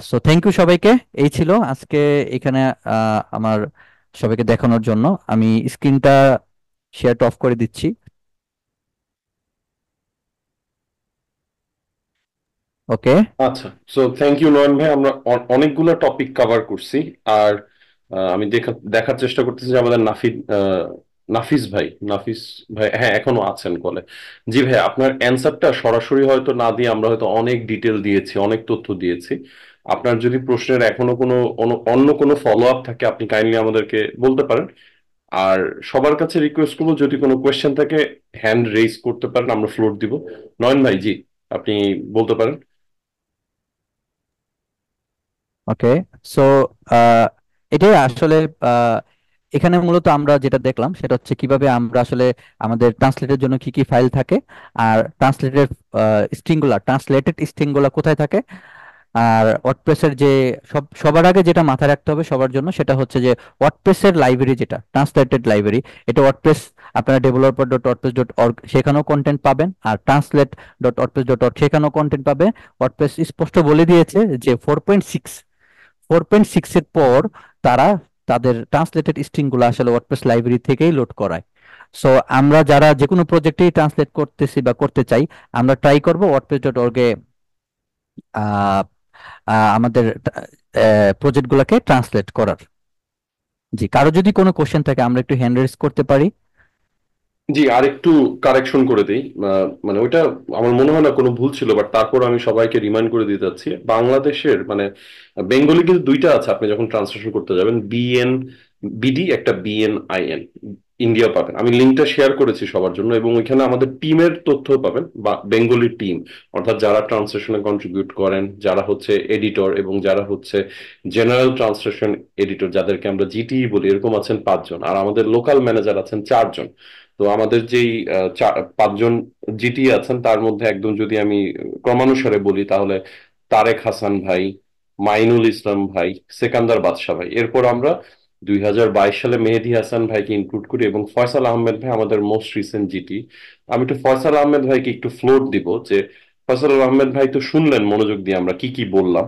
সো থ্যাংক ইউ সবাইকে এই ছিল আজকে এখানে আমার সবাইকে দেখানোর জন্য আমি স্ক্রিনটা শেয়ার অফ করে দিচ্ছি ওকে আচ্ছা সো থ্যাংক ইউ নয়ন ভাই আমরা অনেকগুলো টপিক কভার করছি আর আমি দেখা দেখার চেষ্টা করতেছি যে আমাদের নাফিদ নাফিস ভাই নাফিস ভাই হ্যাঁ এখনো আছেন কলে জি ভাই আপনার অ্যান্সারটা সরাসরি হয়তো না দিয়ে আমরা হয়তো অনেক ডিটেল দিয়েছি অনেক তথ্য দিয়েছি আপনার যদি প্রশ্নের এখনো কোনো অন্য কোনো ফলো আপ থাকে আপনি কাইন্ডলি আমাদেরকে বলতে পারেন আর সবার কাছে রিকোয়েস্ট করবো যদি কোনো কোয়েশ্চেন থাকে হ্যান্ড রেজ করতে পারেন আমরা ফ্লোর দিব নয়ন ভাই জি আপনি বলতে পারেন ওকে সো uh, এটাই আসলে এখানে মূলত আমরা যেটা দেখলাম সেটা হচ্ছে কিভাবে আমরা আসলে আমাদের ট্রান্সলেটের জন্য কি কি ফাইল থাকে আর ট্রান্সলেটেড স্ট্রিংগুলা ট্রান্সলেটেড স্ট্রিংগুলা কোথায় থাকে আর ওয়ার্ডপ্রেসের যে সব সবার আগে যেটা মাথায় রাখতে হবে সবার জন্য সেটা হচ্ছে যে ওয়ার্ডপ্রেসের লাইব্রেরি যেটা ট্রান্সলেটেড লাইব্রেরি এটা ওয়ার্ডপ্রেস আপনারা developer dot WordPress dot org সেখানেও কন্টেন্ট পাবেন আর translate dot WordPress dot org সেখানেও কন্টেন্ট পাবে ওয়ার্ডপ্রেস স্পষ্ট বলে দিয়েছে যে four point six four point সিক্সের পর তারা তাদের ট্রান্সলেটেড গুলো আসলে ওয়ার্ডপ্রেস লাইব্রেরি থেকেই লোড করায় সো আমরা যারা যে কোনো প্রজেক্টেই ট্রান্সলেট করতেছি বা করতে চাই আমরা ট্রাই করব ওয়ার্ডপ্রেস ডট অর্গে আমাদের প্রজেক্টগুলোকে ট্রান্সলেট করার জি কারো যদি কোনো কোশ্চেন থাকে আমরা একটু হ্যান্ড রেজ করতে পারি জি আরেকটু কারেকশন করে দিই মানে ওইটা আমার মনে হয় না কোনো ভুল ছিল বাট তারপর আমি সবাইকে রিমাইন্ড করে দিতে চাচ্ছি বাংলাদেশের মানে বেঙ্গলি কিন্তু দুইটা আছে আপনি যখন ট্রান্সলেশন করতে যাবেন বিএন বিডি একটা বিএন এন ইন্ডিয়া পাবেন আমি লিঙ্কটা শেয়ার করেছি সবার জন্য এবং ওইখানে আমাদের টিমের তথ্য পাবেন বা বেঙ্গলি টিম অর্থাৎ যারা ট্রান্সলেশনে কন্ট্রিবিউট করেন যারা হচ্ছে এডিটর এবং যারা হচ্ছে জেনারেল ট্রান্সলেশন এডিটর যাদেরকে আমরা জিটি e বলি এরকম আছেন পাঁচজন আর আমাদের লোকাল ম্যানেজার আছেন চারজন তো আমাদের যেই পাঁচজন জিটি আছেন তার মধ্যে একদম যদি আমি ক্রমানুসারে বলি তাহলে তারেক হাসান ভাই মাইনুল ইসলাম ভাই সেকান্দার বাদশাহ ভাই এরপর আমরা দুই সালে মেহেদি হাসান ভাইকে ইনক্লুড করি এবং ফয়সাল আহমেদ ভাই আমাদের মোস্ট রিসেন্ট জিটি আমি একটু ফয়সাল আহমেদ ভাইকে একটু ফ্লোট দিব যে ফয়সাল আহমেদ ভাই তো শুনলেন মনোযোগ দিয়ে আমরা কি কি বললাম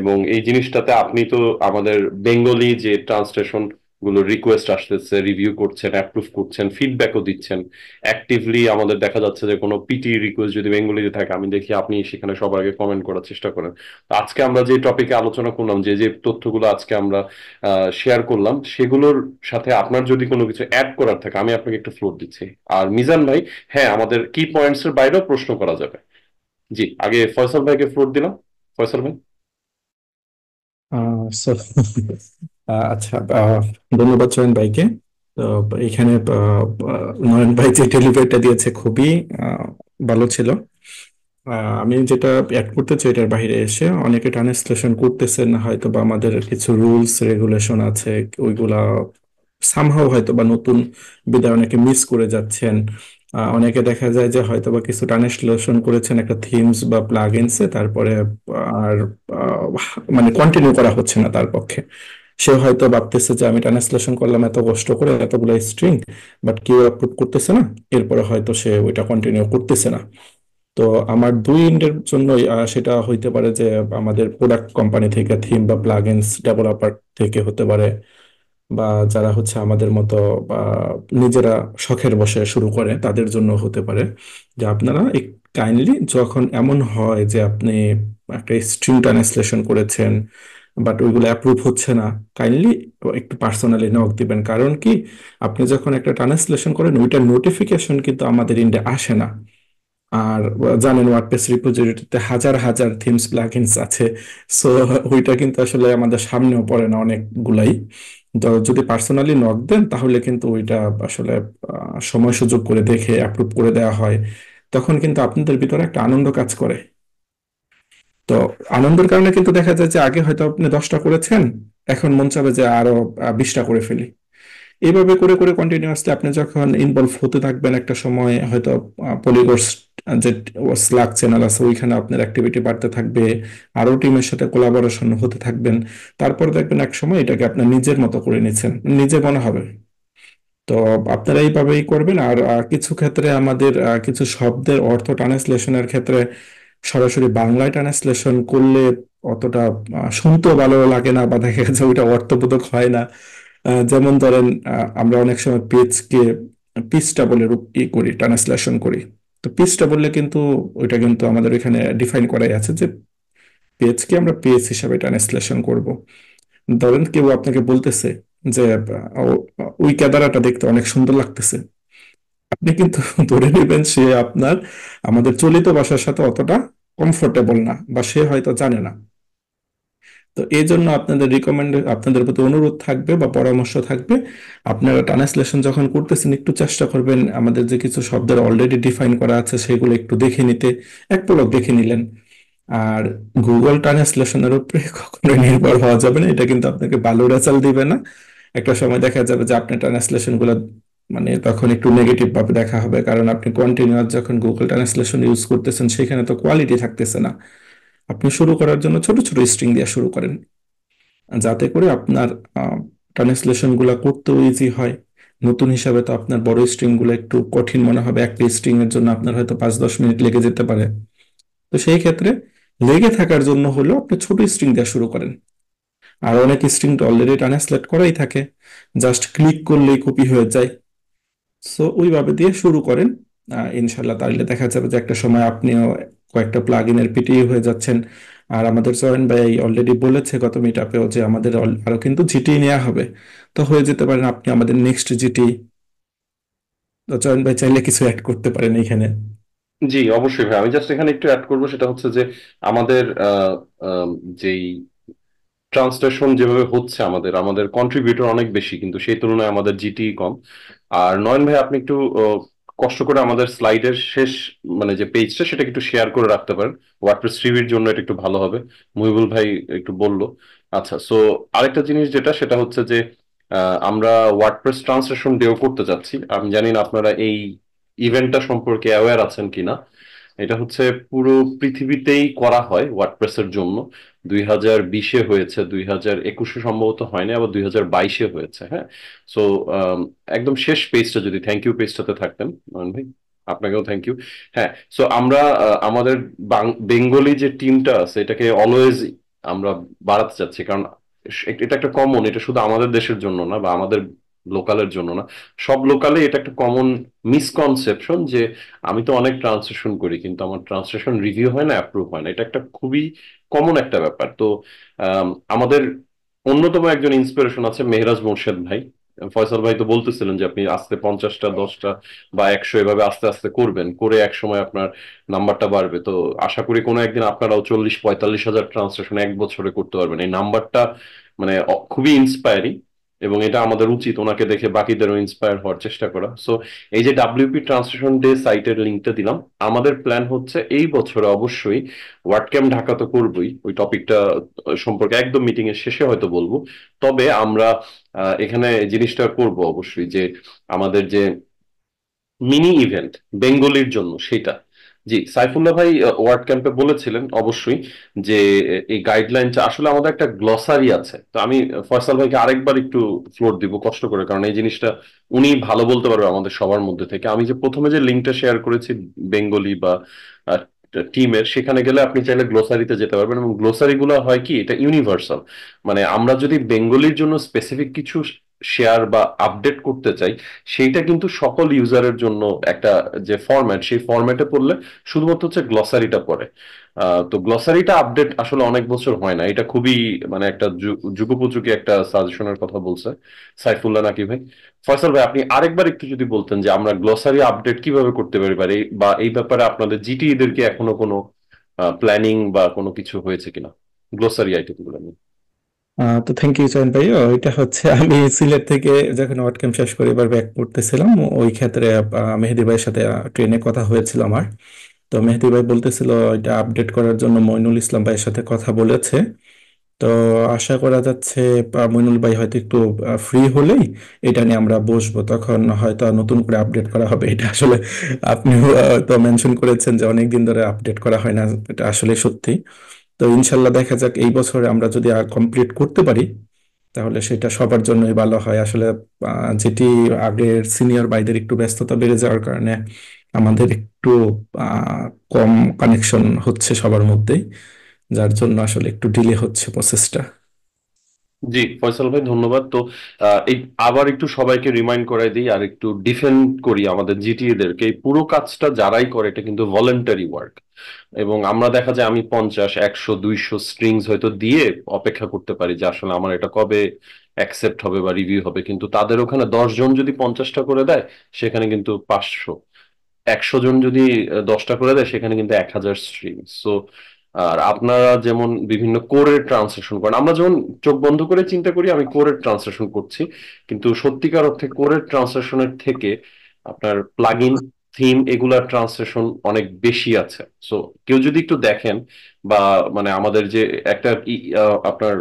এবং এই জিনিসটাতে আপনি তো আমাদের বেঙ্গলি যে ট্রান্সলেশন গুলো রিকোয়েস্ট আসতেছে রিভিউ করছেন অ্যাপ্রুভ করছেন ফিডব্যাকও দিচ্ছেন অ্যাক্টিভলি আমাদের দেখা যাচ্ছে যে কোনো পিটি রিকোয়েস্ট যদি বেঙ্গলিতে থাকে আমি দেখি আপনি সেখানে সবার আগে কমেন্ট করার চেষ্টা করেন আজকে আমরা যে টপিকে আলোচনা করলাম যে যে তথ্যগুলো আজকে আমরা শেয়ার করলাম সেগুলোর সাথে আপনার যদি কোনো কিছু অ্যাড করার থাকে আমি আপনাকে একটু ফ্লোর দিচ্ছি আর মিজান ভাই হ্যাঁ আমাদের কি পয়েন্টস এর বাইরেও প্রশ্ন করা যাবে জি আগে ফয়সাল ভাইকে ফ্লোর দিলাম ফয়সাল ভাই আচ্ছা ধন্যবাদ চয়ন ভাইকে তো এখানে নয়ন ভাই যে ডেলিভারিটা দিয়েছে খুবই ভালো ছিল আমি যেটা অ্যাড করতে চাই এটার বাইরে এসে অনেকে ট্রান্সলেশন করতেছেন না হয়তো বা আমাদের কিছু রুলস রেগুলেশন আছে ওইগুলা সামহাও হয়তো বা নতুন বিদায় অনেকে মিস করে যাচ্ছেন অনেকে দেখা যায় যে হয়তো বা কিছু ট্রান্সলেশন করেছেন একটা থিমস বা প্লাগইনসে তারপরে আর মানে কন্টিনিউ করা হচ্ছে না তার পক্ষে সে হয়তো ভাবতেছে যে আমি ট্রান্সলেশন করলাম এত কষ্ট করে এতগুলো স্ট্রিং বাট কেউ অ্যাপ্রুভ করতেছে না এরপরে হয়তো সে ওইটা কন্টিনিউ করতেছে না তো আমার দুই ইন্ডের জন্যই সেটা হইতে পারে যে আমাদের প্রোডাক্ট কোম্পানি থেকে থিম বা প্লাগইনস ডেভেলপার থেকে হতে পারে বা যারা হচ্ছে আমাদের মতো বা নিজেরা শখের বসে শুরু করে তাদের জন্য হতে পারে যে আপনারা কাইন্ডলি যখন এমন হয় যে আপনি একটা স্ট্রিং ট্রান্সলেশন করেছেন বাট ওইগুলো অ্যাপ্রুভ হচ্ছে না কাইন্ডলি একটু পার্সোনালি নক দিবেন কারণ কি আপনি যখন একটা ট্রান্সলেশন করেন ওইটার নোটিফিকেশন কিন্তু আমাদের ইন্ডিয়া আসে না আর জানেন ওয়ার্ডপ্রেস রিপোজিটরিতে হাজার হাজার থিমস প্লাগিনস আছে সো ওইটা কিন্তু আসলে আমাদের সামনেও পড়ে না অনেকগুলাই তো যদি পার্সোনালি নক দেন তাহলে কিন্তু ওইটা আসলে সময় সুযোগ করে দেখে অ্যাপ্রুভ করে দেওয়া হয় তখন কিন্তু আপনাদের ভিতরে একটা আনন্দ কাজ করে তো আনন্দের কারণে কিন্তু দেখা যায় যে আগে হয়তো আপনি দশটা করেছেন এখন মন চাবে যে আরো বিশটা করে ফেলি এইভাবে করে করে কন্টিনিউয়াসলি আপনি যখন ইনভলভ হতে থাকবেন একটা সময় হয়তো পলিগোর্স যে স্লাগ চ্যানেল আছে ওইখানে আপনার অ্যাক্টিভিটি বাড়তে থাকবে আরও টিমের সাথে কোলাবোরেশন হতে থাকবেন তারপর দেখবেন এক সময় এটাকে আপনার নিজের মতো করে নিচ্ছেন নিজে মনে হবে তো আপনারা এইভাবেই করবেন আর কিছু ক্ষেত্রে আমাদের কিছু শব্দের অর্থ ট্রান্সলেশনের ক্ষেত্রে সরাসরি বাংলায় ট্রান্সলেশন করলে অতটা শুনতেও ভালো লাগে না বা দেখা গেছে ওইটা অর্থবোধক হয় না যেমন ধরেন আমরা অনেক সময় পেজকে পিচটা বলে ই করি ট্রান্সলেশন করি তো পিচটা বললে কিন্তু ওইটা কিন্তু আমাদের এখানে ডিফাইন করাই আছে যে পেজকে আমরা পেজ হিসাবে ট্রান্সলেশন করব ধরেন কেউ আপনাকে বলতেছে যে ওই ক্যাদারাটা দেখতে অনেক সুন্দর লাগতেছে আপনি কিন্তু ধরে নেবেন সে আপনার আমাদের চলিত ভাষার সাথে অতটা কমফোর্টেবল না বা সে হয়তো জানে না তো এই জন্য আপনাদের রিকমেন্ড আপনাদের প্রতি অনুরোধ থাকবে বা পরামর্শ থাকবে আপনারা ট্রান্সলেশন যখন করতেছেন একটু চেষ্টা করবেন আমাদের যে কিছু শব্দের অলরেডি ডিফাইন করা আছে সেগুলো একটু দেখে নিতে এক পলক দেখে নিলেন আর গুগল ট্রান্সলেশনের উপরে কখনো নির্ভর হওয়া যাবে না এটা কিন্তু আপনাকে ভালো রেজাল্ট দিবে না একটা সময় দেখা যাবে যে আপনার ট্রান্সলেশন গুলো মানে তখন একটু নেগেটিভ ভাবে দেখা হবে কারণ আপনি কন্টিনিউয়াস যখন গুগল ট্রান্সলেশন ইউজ করতেছেন সেখানে তো কোয়ালিটি থাকতেছে না আপনি শুরু করার জন্য ছোট ছোট স্ট্রিং দিয়ে শুরু করেন যাতে করে আপনার ট্রান্সলেশন গুলা করতেও ইজি হয় নতুন হিসাবে তো আপনার বড় স্ট্রিং গুলো একটু কঠিন মনে হবে একটা স্ট্রিং এর জন্য আপনার হয়তো পাঁচ দশ মিনিট লেগে যেতে পারে তো সেই ক্ষেত্রে লেগে থাকার জন্য হলো আপনি ছোট স্ট্রিং দিয়ে শুরু করেন আর অনেক স্ট্রিং তো অলরেডি ট্রান্সলেট করাই থাকে জাস্ট ক্লিক করলেই কপি হয়ে যায় সো ওইভাবে দিয়ে শুরু করেন ইনশাল্লাহ তাহলে দেখা যাবে যে একটা সময় আপনিও কয়েকটা প্লাগ ইনের পিটিই হয়ে যাচ্ছেন আর আমাদের সয়েন ভাই অলরেডি বলেছে গত আপেও যে আমাদের আরো কিন্তু জিটি নেওয়া হবে তো হয়ে যেতে পারেন আপনি আমাদের নেক্সট জিটি তো চয়ন ভাই চাইলে কিছু অ্যাড করতে পারেন এখানে জি অবশ্যই ভাই আমি জাস্ট এখানে একটু অ্যাড করবো সেটা হচ্ছে যে আমাদের যেই ট্রান্সলেশন যেভাবে হচ্ছে আমাদের আমাদের কন্ট্রিবিউটর অনেক বেশি কিন্তু সেই তুলনায় আমাদের জিটি কম আর নয়ন ভাই আপনি একটু কষ্ট করে আমাদের স্লাইডের শেষ মানে যে পেজটা সেটা একটু শেয়ার করে রাখতে পারেন ওয়ার্ডপ্রেস রিভিউর জন্য এটা একটু ভালো হবে মহিবুল ভাই একটু বলল আচ্ছা সো আরেকটা জিনিস যেটা সেটা হচ্ছে যে আমরা ওয়ার্ডপ্রেস ট্রান্সলেশন ডেও করতে যাচ্ছি আমি জানি না আপনারা এই ইভেন্টটা সম্পর্কে অ্যাওয়্যার আছেন কিনা এটা হচ্ছে পুরো পৃথিবীতেই করা হয় ওয়ার্ডপ্রেসের জন্য দুই হাজার বিশে হয়েছে দুই হাজার একুশে সম্ভবত হয়নি আবার দুই হাজার বাইশে হয়েছে হ্যাঁ সো um, একদম শেষ পেজটা যদি থ্যাংক ইউ পেজটাতে থাকতেন ভাই আপনাকেও থ্যাংক ইউ হ্যাঁ সো আমরা আমাদের বেঙ্গলি যে টিমটা আছে এটাকে অলওয়েজ আমরা বাড়াতে চাচ্ছি কারণ এটা একটা কমন এটা শুধু আমাদের দেশের জন্য না বা আমাদের লোকালের জন্য না সব লোকালে এটা একটা কমন মিসকনসেপশন যে আমি তো অনেক ট্রান্সলেশন করি কিন্তু আমার ট্রান্সলেশন রিভিউ হয় না অ্যাপ্রুভ হয় না এটা একটা খুবই কমন একটা ব্যাপার তো আমাদের অন্যতম একজন ইন্সপিরেশন আছে মেহরাজ মোর্শেদ ভাই ফয়সাল ভাই তো বলতেছিলেন যে আপনি আস্তে পঞ্চাশটা হ্যাঁ। দশটা বা একশো এভাবে আস্তে আস্তে করবেন করে এক সময় আপনার নাম্বারটা বাড়বে তো আশা করি কোনো একদিন আপনারাও চল্লিশ পঁয়তাল্লিশ হাজার ট্রান্সলেশন এক বছরে করতে পারবেন এই নাম্বারটা মানে খুবই ইন্সপায়ারিং এবং এটা আমাদের উচিত ওনাকে দেখে বাকিদেরও ইন্সপায়ার হওয়ার চেষ্টা করা সো এই যে ডাব্লিউপি ট্রান্সলেশন ডে সাইটের লিঙ্কটা দিলাম আমাদের প্ল্যান হচ্ছে এই বছরে অবশ্যই ক্যাম্প ঢাকা তো করবই ওই টপিকটা সম্পর্কে একদম মিটিং এর শেষে হয়তো বলবো তবে আমরা এখানে জিনিসটা করব অবশ্যই যে আমাদের যে মিনি ইভেন্ট বেঙ্গলির জন্য সেটা জি সাইফুল্লাহ ভাই ওয়ার্ড ক্যাম্পে বলেছিলেন অবশ্যই যে এই গাইডলাইনটা আসলে আমাদের একটা গ্লসারি আছে তো আমি ফয়সাল ভাইকে আরেকবার একটু ফ্লোর দিব কষ্ট করে কারণ এই জিনিসটা উনি ভালো বলতে পারবে আমাদের সবার মধ্যে থেকে আমি যে প্রথমে যে লিঙ্কটা শেয়ার করেছি বেঙ্গলি বা টিমের সেখানে গেলে আপনি চাইলে গ্লোসারিতে যেতে পারবেন এবং গ্লোসারি গুলো হয় কি এটা ইউনিভার্সাল মানে আমরা যদি বেঙ্গলির জন্য স্পেসিফিক কিছু শেয়ার বা আপডেট করতে চাই সেইটা কিন্তু সকল ইউজারের জন্য একটা যে ফরম্যাট সেই ফরম্যাটে পড়লে শুধুমাত্র হচ্ছে গ্লসারিটা পড়ে তো গ্লসারিটা আপডেট আসলে অনেক বছর হয় না এটা খুবই মানে একটা যুগোপযোগী একটা সাজেশনের কথা বলছে সাইফুল্লাহ নাকি ভাই ফয়সাল ভাই আপনি আরেকবার একটু যদি বলতেন যে আমরা গ্লসারি আপডেট কিভাবে করতে পারি বা এই ব্যাপারে আপনাদের জিটিইদেরকে e এখনো কোনো প্ল্যানিং বা কোনো কিছু হয়েছে কিনা গ্লোসারি আইটেমগুলো নিয়ে তো থ্যাংক ইউ চয়ন ভাই ওইটা হচ্ছে আমি সিলেট থেকে যখন ক্যাম্প শেষ করে এবার ব্যাক করতেছিলাম ওই ক্ষেত্রে মেহেদি ভাইয়ের সাথে ট্রেনে কথা হয়েছিল আমার তো মেহেদি ভাই বলতেছিল এটা আপডেট করার জন্য মইনুল ইসলাম ভাইয়ের সাথে কথা বলেছে তো আশা করা যাচ্ছে মইনুল ভাই হয়তো একটু ফ্রি হলেই এটা নিয়ে আমরা বসবো তখন হয়তো নতুন করে আপডেট করা হবে এটা আসলে আপনি তো মেনশন করেছেন যে অনেকদিন ধরে আপডেট করা হয় না এটা আসলে সত্যি তো ইনশাল্লাহ দেখা যাক এই বছরে আমরা যদি কমপ্লিট করতে পারি তাহলে সেটা সবার জন্যই ভালো হয় আসলে যেটি আগের সিনিয়র ভাইদের একটু ব্যস্ততা বেড়ে যাওয়ার কারণে আমাদের একটু কম কানেকশন হচ্ছে সবার মধ্যেই যার জন্য আসলে একটু ডিলে হচ্ছে প্রসেসটা জি ফয়সাল ভাই ধন্যবাদ তো আহ, এই আবার একটু সবাইকে রিমাইন্ড করাই দিই আর একটু ডিফেন্ড করি আমাদের জিটিএদেরকে এই পুরো কাজটা যারাই করে এটা কিন্তু ভলেন্টারি ওয়ার্ক এবং আমরা দেখা যায় আমি পঞ্চাশ একশো দুইশো স্ট্রিংস হয়তো দিয়ে অপেক্ষা করতে পারি যে আসলে আমার এটা কবে অ্যাকসেপ্ট হবে বা রিভিউ হবে কিন্তু তাদের ওখানে দশ জন যদি পঞ্চাশটা করে দেয় সেখানে কিন্তু পাঁচশো একশো জন যদি দশটা করে দেয় সেখানে কিন্তু এক হাজার স্ট্রিং সো আর আপনারা যেমন বিভিন্ন কোরের ট্রান্সলেশন করেন আমরা যেমন চোখ বন্ধ করে চিন্তা করি আমি কোরের ট্রান্সলেশন করছি কিন্তু সত্যিকার অর্থে কোরের ট্রান্সলেশনের থেকে আপনার প্লাগ ইন থিম এগুলার ট্রান্সলেশন অনেক বেশি আছে সো কেউ যদি একটু দেখেন বা মানে আমাদের যে একটা আপনার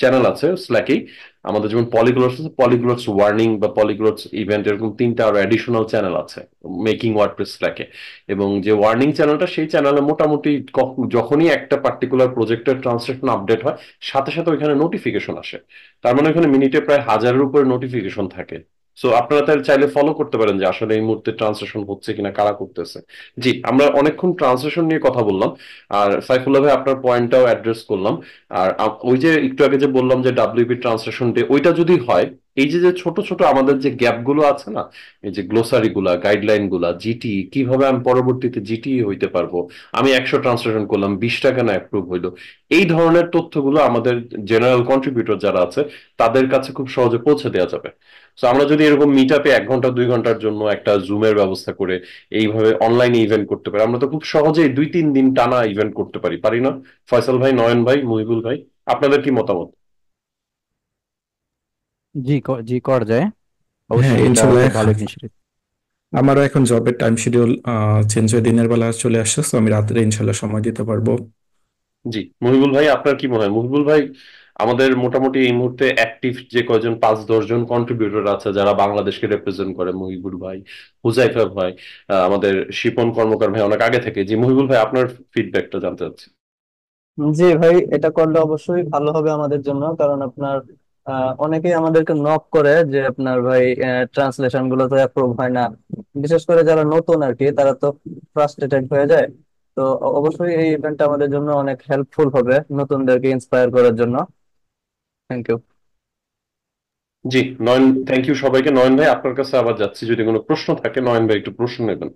চ্যানেল আছে স্ল্যাকেই আমাদের যেমন পলিগ্লোটস আছে পলিগ্লোটস ওয়ার্নিং বা পলিগ্লোটস ইভেন্ট এরকম তিনটা আরো অ্যাডিশনাল চ্যানেল আছে মেকিং ট্র্যাকে এবং যে ওয়ার্নিং চ্যানেলটা সেই চ্যানেলে মোটামুটি যখনই একটা পার্টিকুলার প্রজেক্টের ট্রান্সলেশন আপডেট হয় সাথে সাথে ওইখানে নোটিফিকেশন আসে তার মানে ওখানে মিনিটে প্রায় হাজারের উপরে নোটিফিকেশন থাকে সো আপনারা তাহলে চাইলে ফলো করতে পারেন যে আসলে এই মুহূর্তে ট্রান্সলেশন হচ্ছে কিনা কারা করতেছে জি আমরা অনেকক্ষণ ট্রান্সলেশন নিয়ে কথা বললাম আর সাইফুল্লাহ ভাই আপনার পয়েন্টটাও অ্যাড্রেস করলাম আর ওই যে একটু আগে যে বললাম যে ডাব্লিউপি ট্রান্সলেশন ডে ওইটা যদি হয় এই যে যে ছোট ছোট আমাদের যে গ্যাপ গুলো আছে না এই যে গ্লোসারি গুলা গাইডলাইন গুলা জিটি কিভাবে আমি পরবর্তীতে জিটি e হইতে পারবো আমি একশো ট্রান্সলেশন করলাম বিশটা কেন অ্যাপ্রুভ হইলো এই ধরনের তথ্যগুলো আমাদের জেনারেল কন্ট্রিবিউটর যারা আছে তাদের কাছে খুব সহজে পৌঁছে দেওয়া যাবে তো আমরা যদি এরকম মিট আপে এক ঘন্টা দুই ঘন্টার জন্য একটা জুমের ব্যবস্থা করে এইভাবে অনলাইনে ইভেন্ট করতে পারি আমরা তো খুব সহজেই দুই তিন দিন টানা ইভেন্ট করতে পারি পারি না ফয়সাল ভাই নয়ন ভাই মহিবুল ভাই আপনাদের কি মতামত জি জি করা যায় হ্যাঁ, অবশ্যই ইনশাআল্লাহ ভালো ইনিশিয়েটিভ আমারও এখন জবের টাইম শিডিউল চেঞ্জ হয়ে দিনের বেলা চলে আসছে তো আমি রাত্রে ইনশাল্লাহ সময় দিতে পারবো জি মহিবুল ভাই আপনার কি মনে হয় মহিবুল ভাই আমাদের মোটামুটি এই মুহূর্তে অ্যাক্টিভ যে কয়জন পাঁচ দশজন কন্ট্রিবিউটর আছে যারা বাংলাদেশকে রিপ্রেজেন্ট করে মহিবুল ভাই হুজাইফা ভাই আমাদের শিপন কর্মকার ভাই অনেক আগে থেকে যে মহিবুল ভাই আপনার ফিডব্যাকটা জানতে চাচ্ছি জি ভাই এটা করলে অবশ্যই ভালো হবে আমাদের জন্য কারণ আপনার অনেকেই আমাদেরকে নক করে যে আপনার ভাই ট্রান্সলেশন গুলো তো অ্যাপ্রুভ হয় না বিশেষ করে যারা নতুন আর কি তারা তো ফ্রাস্ট্রেটেড হয়ে যায় তো অবশ্যই এই ইভেন্টটা আমাদের জন্য অনেক হেল্পফুল হবে নতুনদেরকে ইন্সপায়ার করার জন্য থ্যাংক ইউ জি নয়ন থ্যাংক ইউ সবাইকে নয়ন ভাই আপনার কাছে আবার যাচ্ছি যদি কোনো প্রশ্ন থাকে নয়ন ভাই একটু প্রশ্ন নেবেন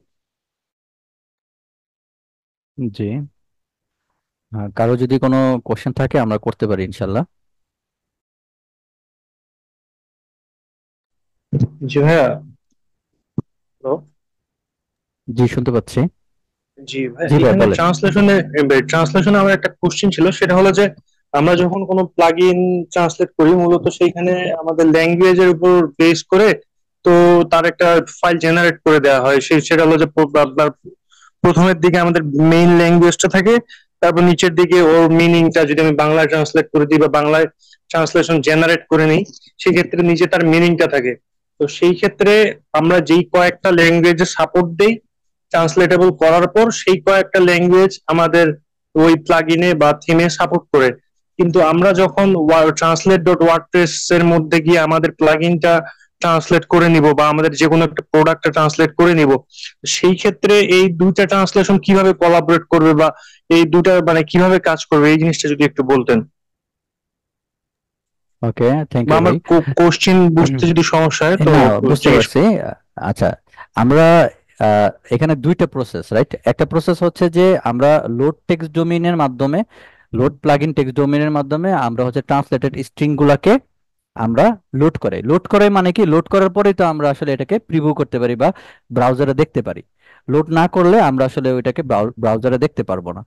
জি কারো যদি কোনো কোশ্চেন থাকে আমরা করতে পারি ইনশাল্লাহ জি ভাইয়া হ্যালো জি শুনতে পাচ্ছি জি ভাই ট্রান্সলেশনে ট্রান্সলেশনে আমার একটা কোশ্চেন ছিল সেটা হলো যে আমরা যখন কোনো প্লাগ ইন ট্রান্সলেট করি মূলত সেইখানে আমাদের ল্যাঙ্গুয়েজের উপর বেস করে তো তার একটা ফাইল জেনারেট করে দেওয়া হয় সেই সেটা হলো যে আপনার প্রথমের দিকে আমাদের মেইন ল্যাঙ্গুয়েজটা থাকে তারপর নিচের দিকে ওর মিনিংটা যদি আমি বাংলায় ট্রান্সলেট করে দিই বা বাংলায় ট্রান্সলেশন জেনারেট করে নিই সেক্ষেত্রে নিচে তার মিনিংটা থাকে তো সেই ক্ষেত্রে আমরা যেই কয়েকটা ল্যাঙ্গুয়েজে সাপোর্ট দেই ট্রান্সলেটেবল করার পর সেই কয়েকটা ল্যাঙ্গুয়েজ আমাদের ওই প্লাগিনে বা থিমে সাপোর্ট করে কিন্তু আমরা যখন ট্রান্সলেট ডট ওয়ার্ডপ্রেস এর মধ্যে গিয়ে আমাদের প্লাগিনটা ট্রান্সলেট করে নিব বা আমাদের যে কোনো একটা প্রোডাক্টটা ট্রান্সলেট করে নিব সেই ক্ষেত্রে এই দুইটা ট্রান্সলেশন কিভাবে কোলাবরেট করবে বা এই দুইটা মানে কিভাবে কাজ করবে এই জিনিসটা যদি একটু বলতেন ওকে থ্যাংক ইউ আমার কোশ্চেন বুঝতে যদি সমস্যা হয় তো বুঝতে পারছি আচ্ছা আমরা এখানে দুইটা প্রসেস রাইট একটা প্রসেস হচ্ছে যে আমরা লোড টেক্সট ডোমেইনের মাধ্যমে লোড প্লাগইন টেক্সট ডোমেনের মাধ্যমে আমরা হচ্ছে ট্রান্সলেটেড স্ট্রিংগুলোকে আমরা লোড করে লোড করে মানে কি লোড করার পরেই তো আমরা আসলে এটাকে প্রিভিউ করতে পারি বা ব্রাউজারে দেখতে পারি লোড না করলে আমরা আসলে ওইটাকে ব্রাউজারে দেখতে পারবো না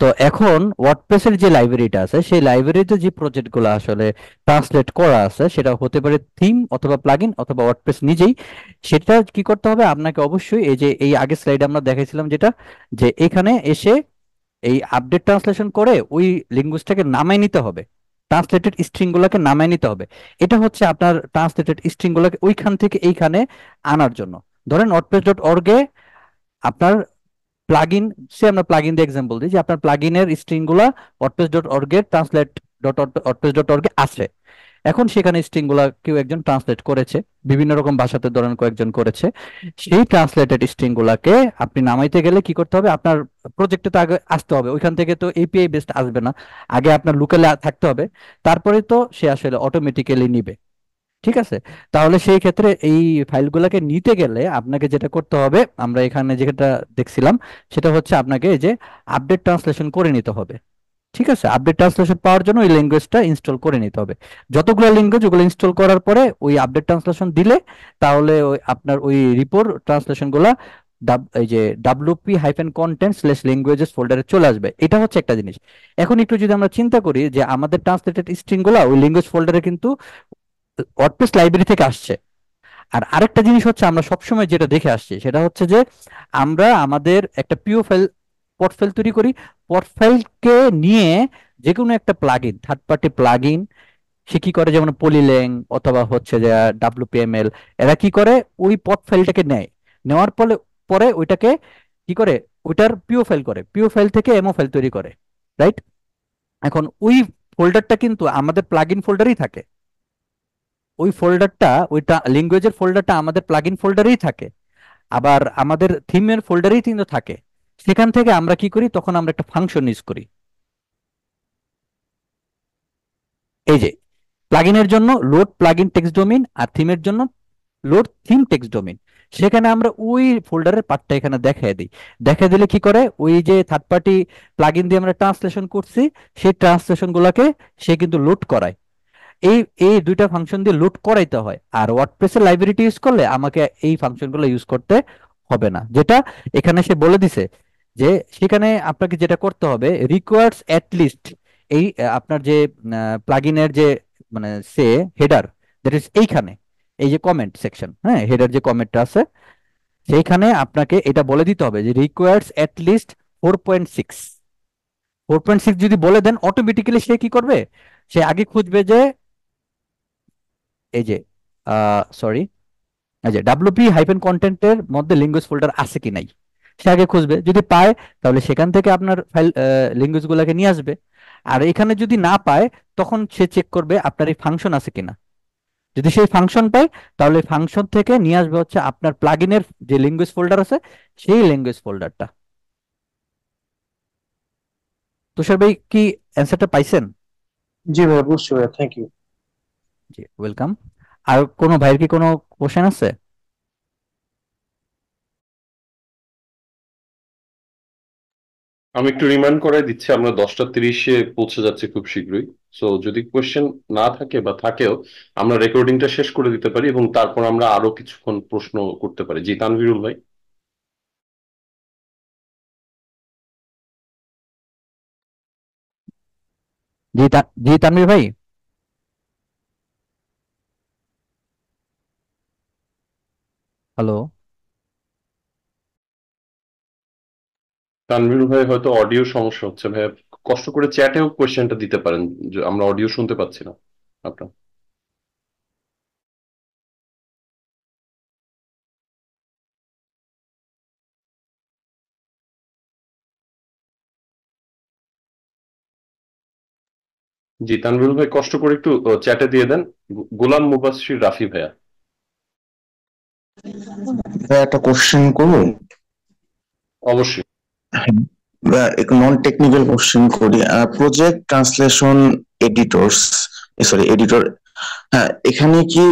তো এখন ওয়ার্ডপ্রেসের যে লাইব্রেরিটা আছে সেই লাইব্রেরিতে যে প্রজেক্টগুলো আসলে ট্রান্সলেট করা আছে সেটা হতে পারে থিম অথবা প্লাগইন অথবা ওয়ার্ডপ্রেস নিজেই সেটা কি করতে হবে আপনাকে অবশ্যই এই যে এই আগের স্লাইডে আমরা দেখাইছিলাম যেটা যে এখানে এসে এই আপডেট ট্রান্সলেশন করে ওই লিঙ্গুইস্টটাকে নামাই নিতে হবে ট্রান্সলেটেড স্ট্রিংগুলোকে নামাই নিতে হবে এটা হচ্ছে আপনার ট্রান্সলেটেড স্ট্রিংগুলোকে ওইখান থেকে এইখানে আনার জন্য ধরেন নটপেজ ডট অর্গে আপনার প্লাগইন সে আমরা প্লাগইন দিয়ে এক্সাম্পল দিই যে আপনার প্লাগইনের স্ট্রিংগুলো অটপেজ ডট অর্গে ট্রান্সলেট ডট অটপেজ ডট অর্গে আছে এখন সেখানে স্ট্রিংগুলা কেউ একজন ট্রান্সলেট করেছে বিভিন্ন রকম ভাষাতে ধরেন কয়েকজন করেছে সেই ট্রান্সলেটেড স্ট্রিংগুলাকে আপনি নামাইতে গেলে কি করতে হবে আপনার প্রজেক্টে তো আগে আসতে হবে ওইখান থেকে তো এপিআই বেস্ট আসবে না আগে আপনার লোকালে থাকতে হবে তারপরে তো সে আসলে অটোমেটিক্যালি নিবে ঠিক আছে তাহলে সেই ক্ষেত্রে এই ফাইলগুলোকে নিতে গেলে আপনাকে যেটা করতে হবে আমরা এখানে যেটা দেখছিলাম সেটা হচ্ছে আপনাকে এই যে আপডেট ট্রান্সলেশন করে নিতে হবে ঠিক আছে আপডেট ট্রান্সলেশন পাওয়ার জন্য ওই ল্যাঙ্গুয়েজটা ইনস্টল করে নিতে হবে যতগুলো ল্যাঙ্গুয়েজ ওগুলো ইনস্টল করার পরে ওই আপডেট ট্রান্সলেশন দিলে তাহলে ওই আপনার ওই রিপোর্ট ট্রান্সলেশনগুলো এই যে WP hyphen content slash languages ফোল্ডারে চলে আসবে এটা হচ্ছে একটা জিনিস এখন একটু যদি আমরা চিন্তা করি যে আমাদের ট্রান্সলেটেড স্ট্রিংগুলো ওই ল্যাঙ্গুয়েজ ফোল্ডারে কিন্তু ওয়ার্ডপ্রেস লাইব্রেরি থেকে আসছে আর আরেকটা জিনিস হচ্ছে আমরা সবসময় যেটা দেখে আসছি সেটা হচ্ছে যে আমরা আমাদের একটা পিও ফাইল পটফাইল তৈরি করি পটফাইলকে নিয়ে যে কোনো একটা প্লাগ থার্ড পার্টি প্লাগ সে কি করে যেমন পলিল্যাং অথবা হচ্ছে যে এল এরা কি করে ওই পট ফাইলটাকে নেয় নেওয়ার ফলে পরে ওইটাকে কি করে ওইটার পিও ফাইল করে পিও ফাইল থেকে এমও ফাইল তৈরি করে রাইট এখন ওই ফোল্ডারটা কিন্তু আমাদের প্লাগ ফোল্ডারই থাকে ওই ফোল্ডারটা ওইটা ল্যাঙ্গুয়েজের ফোল্ডারটা আমাদের প্লাগ ফোল্ডারেই থাকে আবার আমাদের থিমের ফোল্ডারেই কিন্তু থাকে সেখান থেকে আমরা কি করি তখন আমরা একটা ফাংশন ইউজ করি এই যে প্লাগিনের জন্য লোড প্লাগিন টেক্সট ডোমিন আর থিমের জন্য লোড থিম টেক্সট ডোমিন সেখানে আমরা ওই ফোল্ডারের পার্টটা এখানে দেখায় দিই দেখা দিলে কি করে ওই যে থার্ড পার্টি প্লাগিন দিয়ে আমরা ট্রান্সলেশন করছি সেই ট্রান্সলেশনগুলোকে সে কিন্তু লোড করায় এই এই দুইটা ফাংশন দিয়ে লোড করাইতে হয় আর ওয়ার্ডপ্রেসের লাইব্রেরিটি ইউজ করলে আমাকে এই ফাংশনগুলো ইউজ করতে হবে না যেটা এখানে সে বলে দিছে যে সেখানে আপনাকে যেটা করতে হবে রিকোয়ার্ডস অ্যাট লিস্ট এই আপনার যে প্লাগিনের যে মানে সে হেডার দ্যাট ইজ এইখানে এই যে কমেন্ট সেকশন হ্যাঁ হেডার যে কমেন্টটা আছে সেইখানে আপনাকে এটা বলে দিতে হবে যে requires at least four point six four point six যদি বলে দেন অটোমেটিক্যালি সে কি করবে সে আগে খুঁজবে যে এই যে সরি এই যে ডাব্লিউপি হাইফেন কন্টেন্টের মধ্যে লিঙ্গুইজ ফোল্ডার আছে কি নাই সে আগে খুঁজবে যদি পায় তাহলে সেখান থেকে আপনার ফাইল ল্যাঙ্গুয়েজ গুলাকে নিয়ে আসবে আর এখানে যদি না পায় তখন সে চেক করবে আপনার এই ফাংশন আছে কিনা যদি সেই ফাংশন পায় তাহলে ফাংশন থেকে নিয়ে আসবে হচ্ছে আপনার প্লাগইনের যে ল্যাঙ্গুয়েজ ফোল্ডার আছে সেই ল্যাঙ্গুয়েজ ফোল্ডারটা তুষার ভাই কি অ্যান্সারটা পাইছেন জি ভাই বুঝছি ভাই থ্যাংক ইউ জি ওয়েলকাম আর কোনো ভাইয়ের কি কোনো কোশ্চেন আছে আমি একটু রিমাইন্ড করে দিচ্ছি আমরা দশটা তিরিশে পৌঁছে যাচ্ছি খুব শীঘ্রই সো যদি কোয়েশ্চেন না থাকে বা থাকেও আমরা রেকর্ডিংটা শেষ করে দিতে পারি এবং তারপর আমরা আরো কিছুক্ষণ প্রশ্ন করতে পারি জি তানভিরুল ভাই জি তানভীর ভাই হ্যালো তানভীর ভাই হয়তো অডিও সমস্যা হচ্ছে ভাই কষ্ট করে চ্যাটেও কোয়েশ্চেনটা দিতে পারেন যে আমরা অডিও শুনতে পাচ্ছি না আপনার জি তানভীর ভাই কষ্ট করে একটু চ্যাটে দিয়ে দেন গোলাম মুবাসির রাফি ভাইয়া একটা কোশ্চেন করুন অবশ্যই নন টেকনিক্যাল কোশ্চেন করি project translation editors sorry editor হ্যাঁ এখানে কি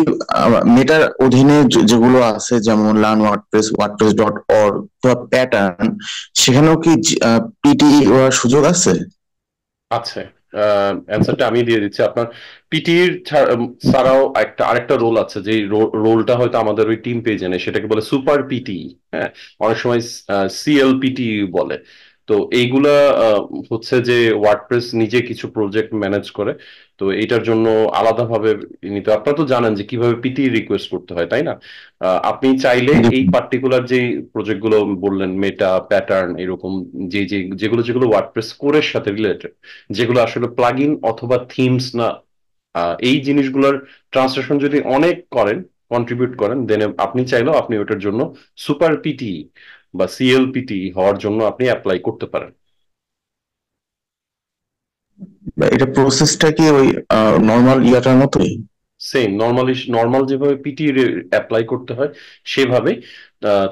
মেটার অধীনে যেগুলো আছে যেমন learn WordPress WordPress dot or বা প্যাটার্ন সেখানেও কি পিটি সুযোগ আছে আছে অ্যান্সারটা আমি দিয়ে দিচ্ছি আপনার পিটির ছাড়াও একটা আরেকটা রোল আছে যে রোলটা হয়তো আমাদের ওই টিম পেয়ে জানে সেটাকে বলে সুপার পিটি হ্যাঁ অনেক সময় পিটি বলে তো এইগুলা হচ্ছে যে ওয়ার্ডপ্রেস নিজে কিছু প্রজেক্ট ম্যানেজ করে তো এটার জন্য আলাদাভাবে নিতে আপনারা তো জানেন যে কিভাবে পিটি রিকোয়েস্ট করতে হয় তাই না আপনি চাইলে এই পার্টিকুলার যে প্রজেক্টগুলো বললেন মেটা প্যাটার্ন এরকম যে যেগুলো যেগুলো ওয়ার্ডপ্রেস কোরের সাথে রিলেটেড যেগুলো আসলে প্লাগইন অথবা থিমস না এই জিনিসগুলোর ট্রান্সলেশন যদি অনেক করেন কন্ট্রিবিউট করেন দেন আপনি চাইলেও আপনি ওটার জন্য সুপার পিটি e বা সিএলপিটি e হওয়ার জন্য আপনি অ্যাপ্লাই করতে পারেন এটা প্রসেসটা কি ওই নর্মাল ইয়াটার মতোই সেম নর্মালি নর্মাল যেভাবে পিটি অ্যাপ্লাই e করতে হয় সেভাবে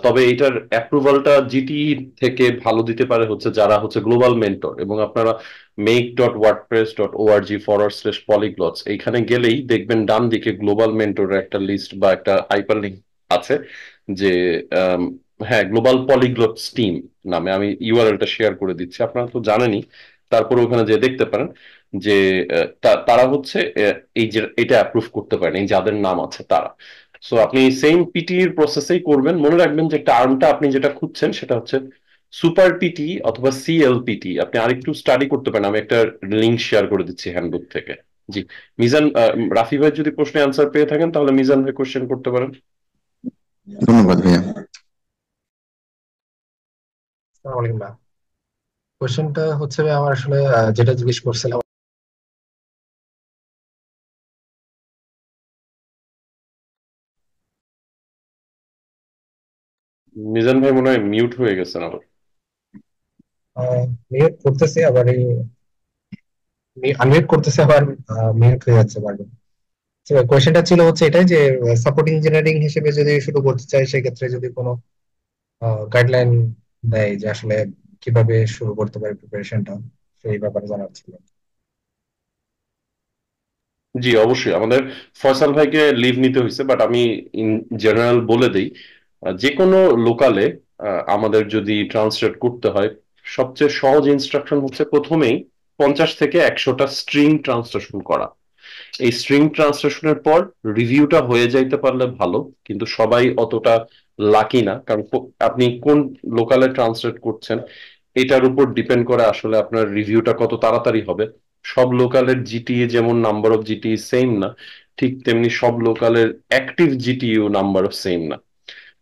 তবে এটার অ্যাপ্রুভালটা জিটি থেকে ভালো দিতে পারে হচ্ছে যারা হচ্ছে গ্লোবাল মেন্টর এবং আপনারা make dot WordPress dot ORG এইখানে গেলেই দেখবেন ডান দিকে গ্লোবাল মেন্টর একটা লিস্ট বা একটা হাইপার লিঙ্ক আছে যে হ্যাঁ গ্লোবাল পলিগ্লোটস টিম নামে আমি ইউআরএলটা শেয়ার করে দিচ্ছি আপনারা তো জানেনই তারপরে ওখানে যে দেখতে পারেন যে তারা হচ্ছে এই যে এটা অ্যাপ্রুভ করতে পারেন এই যাদের নাম আছে তারা সো আপনি সেম পিটির প্রসেসেই করবেন মনে রাখবেন যে টার্মটা আপনি যেটা খুঁজছেন সেটা হচ্ছে সুপার পিটি অথবা সিএলপিটি আপনি আরেকটু স্টাডি করতে পারেন আমি একটা লিঙ্ক শেয়ার করে দিচ্ছি হ্যান্ডবুক থেকে জি মিজান রাফি ভাই যদি প্রশ্নে আনসার পেয়ে থাকেন তাহলে মিজান ভাই কোশ্চেন করতে পারেন ধন্যবাদ ভাইয়া কোশ্চেনটা হচ্ছে আমার আসলে যেটা জিজ্ঞেস করছিলাম মিজান ভাই মনে হয় মিউট হয়ে গেছেন আবার মিউট করতেছি আবার এই আনমিউট করতেছি আবার মিউট হয়ে যাচ্ছে বারবার কোয়েশ্চেনটা ছিল হচ্ছে এটাই যে সাপোর্ট ইঞ্জিনিয়ারিং হিসেবে যদি শুরু করতে চাই সেক্ষেত্রে যদি কোনো গাইডলাইন দেয় যে আসলে কিভাবে শুরু করতে পারে প্রিপারেশনটা সেই ব্যাপারে জানার ছিল জি অবশ্যই আমাদের ফয়সাল ভাইকে লিভ নিতে হয়েছে বাট আমি ইন জেনারেল বলে দিই যে কোনো লোকালে আমাদের যদি ট্রান্সলেট করতে হয় সবচেয়ে সহজ ইনস্ট্রাকশন হচ্ছে প্রথমেই পঞ্চাশ থেকে একশোটা স্ট্রিং ট্রান্সলেশন করা এই স্ট্রিং ট্রান্সলেশনের পর রিভিউটা হয়ে যাইতে পারলে ভালো কিন্তু সবাই অতটা লাকি না কারণ আপনি কোন লোকালে ট্রান্সলেট করছেন এটার উপর ডিপেন্ড করে আসলে আপনার রিভিউটা কত তাড়াতাড়ি হবে সব লোকালের জিটিএ যেমন নাম্বার অফ জিটি সেম না ঠিক তেমনি সব লোকালের active GTU number of same না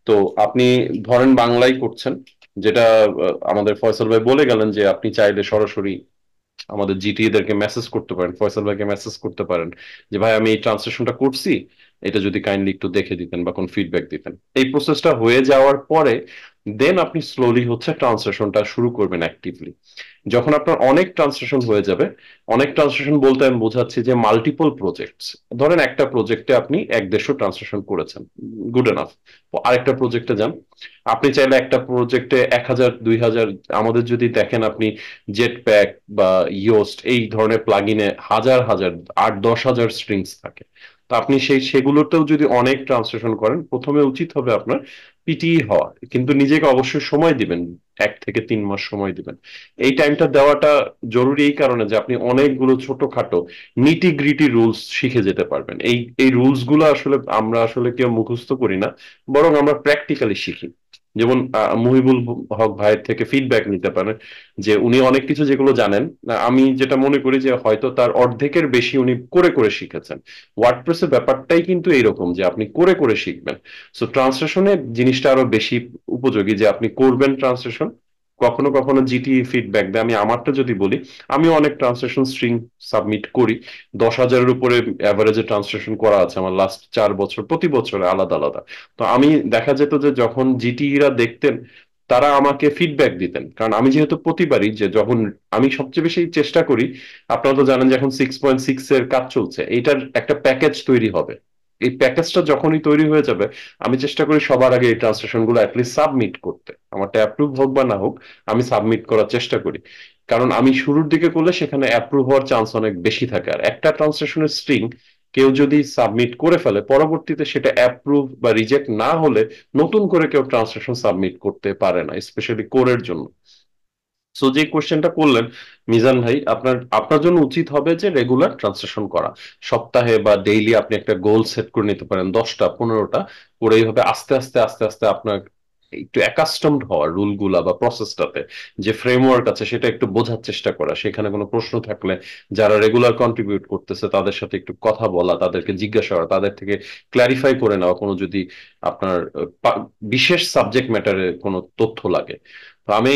তো আপনি ধরেন বাংলায় করছেন যেটা আমাদের ফয়সাল ভাই বলে গেলেন যে আপনি চাইলে সরাসরি আমাদের জিটিএদেরকে মেসেজ করতে পারেন ফয়সাল ভাইকে মেসেজ করতে পারেন যে ভাই আমি এই ট্রান্সলেশনটা করছি এটা যদি কাইন্ডলি একটু দেখে দিতেন বা কোন ফিডব্যাক দিতেন এই প্রসেসটা হয়ে যাওয়ার পরে দেন আপনি স্লোলি হচ্ছে ট্রান্সলেশনটা শুরু করবেন অ্যাক্টিভলি যখন আপনার অনেক ট্রান্সলেশন হয়ে যাবে অনেক ট্রান্সলেশন বলতে আমি বোঝাচ্ছি যে মাল্টিপল প্রজেক্ট ধরেন একটা প্রজেক্টে আপনি এক দেশও ট্রান্সলেশন করেছেন গুড এনাফ আরেকটা প্রজেক্টে যান আপনি চাইলে একটা প্রজেক্টে এক হাজার দুই হাজার আমাদের যদি দেখেন আপনি জেট প্যাক বা ইয়োস্ট এই ধরনের প্লাগিনে হাজার হাজার আট দশ হাজার স্ট্রিংস থাকে তো আপনি সেই সেগুলোতেও যদি অনেক ট্রান্সলেশন করেন প্রথমে উচিত হবে আপনার পিটি হওয়া কিন্তু নিজেকে অবশ্যই সময় দিবেন এক থেকে তিন মাস সময় দিবেন এই টাইমটা দেওয়াটা জরুরি এই কারণে যে আপনি অনেকগুলো ছোটখাটো নিটি গ্রিটি রুলস শিখে যেতে পারবেন এই এই রুলস গুলো আসলে আমরা আসলে কেউ মুখস্থ করি না বরং আমরা প্র্যাকটিক্যালি শিখি যেমন মুহিবুল হক ভাইয়ের থেকে ফিডব্যাক নিতে পারেন যে উনি অনেক কিছু যেগুলো জানেন আমি যেটা মনে করি যে হয়তো তার অর্ধেকের বেশি উনি করে করে শিখেছেন ওয়ার্ডপ্রেসের ব্যাপারটাই কিন্তু এইরকম যে আপনি করে করে শিখবেন সো ট্রান্সলেশনের জিনিসটা আরো বেশি উপযোগী যে আপনি করবেন ট্রান্সলেশন কখনো কখনো জিটি ফিডব্যাক দেয় আমি আমারটা যদি বলি আমি অনেক ট্রান্সলেশন স্ট্রিং সাবমিট করি দশ হাজারের উপরে অ্যাভারেজে ট্রান্সলেশন করা আছে আমার লাস্ট চার বছর প্রতি বছরে আলাদা আলাদা তো আমি দেখা যেত যে যখন জিটিরা দেখতেন তারা আমাকে ফিডব্যাক দিতেন কারণ আমি যেহেতু প্রতিবারই যে যখন আমি সবচেয়ে বেশি চেষ্টা করি আপনারা তো জানেন যে এখন সিক্স পয়েন্ট সিক্স এর কাজ চলছে এটার একটা প্যাকেজ তৈরি হবে এই প্যাকেজটা যখনই তৈরি হয়ে যাবে আমি চেষ্টা করি সবার আগে এই ট্রান্সলেশন গুলো সাবমিট করতে আমারটা অ্যাপ্রুভ হোক বা না হোক আমি সাবমিট করার চেষ্টা করি কারণ আমি শুরুর দিকে করলে সেখানে অ্যাপ্রুভ হওয়ার চান্স অনেক বেশি থাকে আর একটা ট্রান্সলেশনের স্ট্রিং কেউ যদি সাবমিট করে ফেলে পরবর্তীতে সেটা অ্যাপ্রুভ বা রিজেক্ট না হলে নতুন করে কেউ ট্রান্সলেশন সাবমিট করতে পারে না স্পেশালি কোরের জন্য সো যে কোয়েশ্চেনটা করলেন মিজান ভাই আপনার আপনার জন্য উচিত হবে যে রেগুলার ট্রান্সলেশন করা সপ্তাহে বা ডেইলি আপনি একটা গোল সেট করে নিতে পারেন দশটা পনেরোটা করে এইভাবে আস্তে আস্তে আস্তে আস্তে আপনার একটু অ্যাকাস্টমড হওয়া রুলগুলা বা প্রসেসটাতে যে ফ্রেমওয়ার্ক আছে সেটা একটু বোঝার চেষ্টা করা সেখানে কোনো প্রশ্ন থাকলে যারা রেগুলার কন্ট্রিবিউট করতেছে তাদের সাথে একটু কথা বলা তাদেরকে জিজ্ঞাসা করা তাদের থেকে ক্ল্যারিফাই করে নেওয়া কোনো যদি আপনার বিশেষ সাবজেক্ট ম্যাটারে কোনো তথ্য লাগে আমি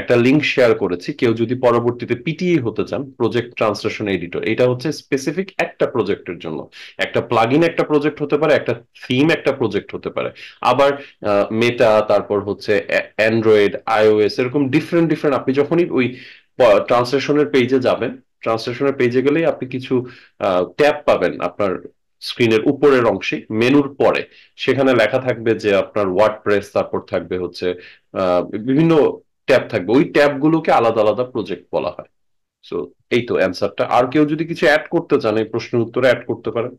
একটা লিঙ্ক শেয়ার করেছি কেউ যদি পরবর্তীতে পিটিএ e হতে চান প্রজেক্ট ট্রান্সলেশন এডিটর এটা হচ্ছে স্পেসিফিক একটা প্রজেক্টের জন্য একটা প্লাগ একটা প্রজেক্ট হতে পারে একটা থিম একটা প্রজেক্ট হতে পারে আবার মেটা তারপর হচ্ছে অ্যান্ড্রয়েড আইওএস এরকম ডিফারেন্ট ডিফারেন্ট আপনি যখনই ওই ট্রান্সলেশনের পেজে যাবেন ট্রান্সলেশনের পেজে গেলেই আপনি কিছু ট্যাব পাবেন আপনার স্ক্রিনের উপরের অংশে মেনুর পরে সেখানে লেখা থাকবে যে আপনার ওয়ার্ড প্রেস তারপর থাকবে হচ্ছে বিভিন্ন ট্যাব থাকবে ওই ট্যাবগুলোকে আলাদা আলাদা প্রজেক্ট বলা হয় সো এই তো অ্যান্সারটা আর কেউ যদি কিছু অ্যাড করতে চান এই প্রশ্নের উত্তরে অ্যাড করতে পারেন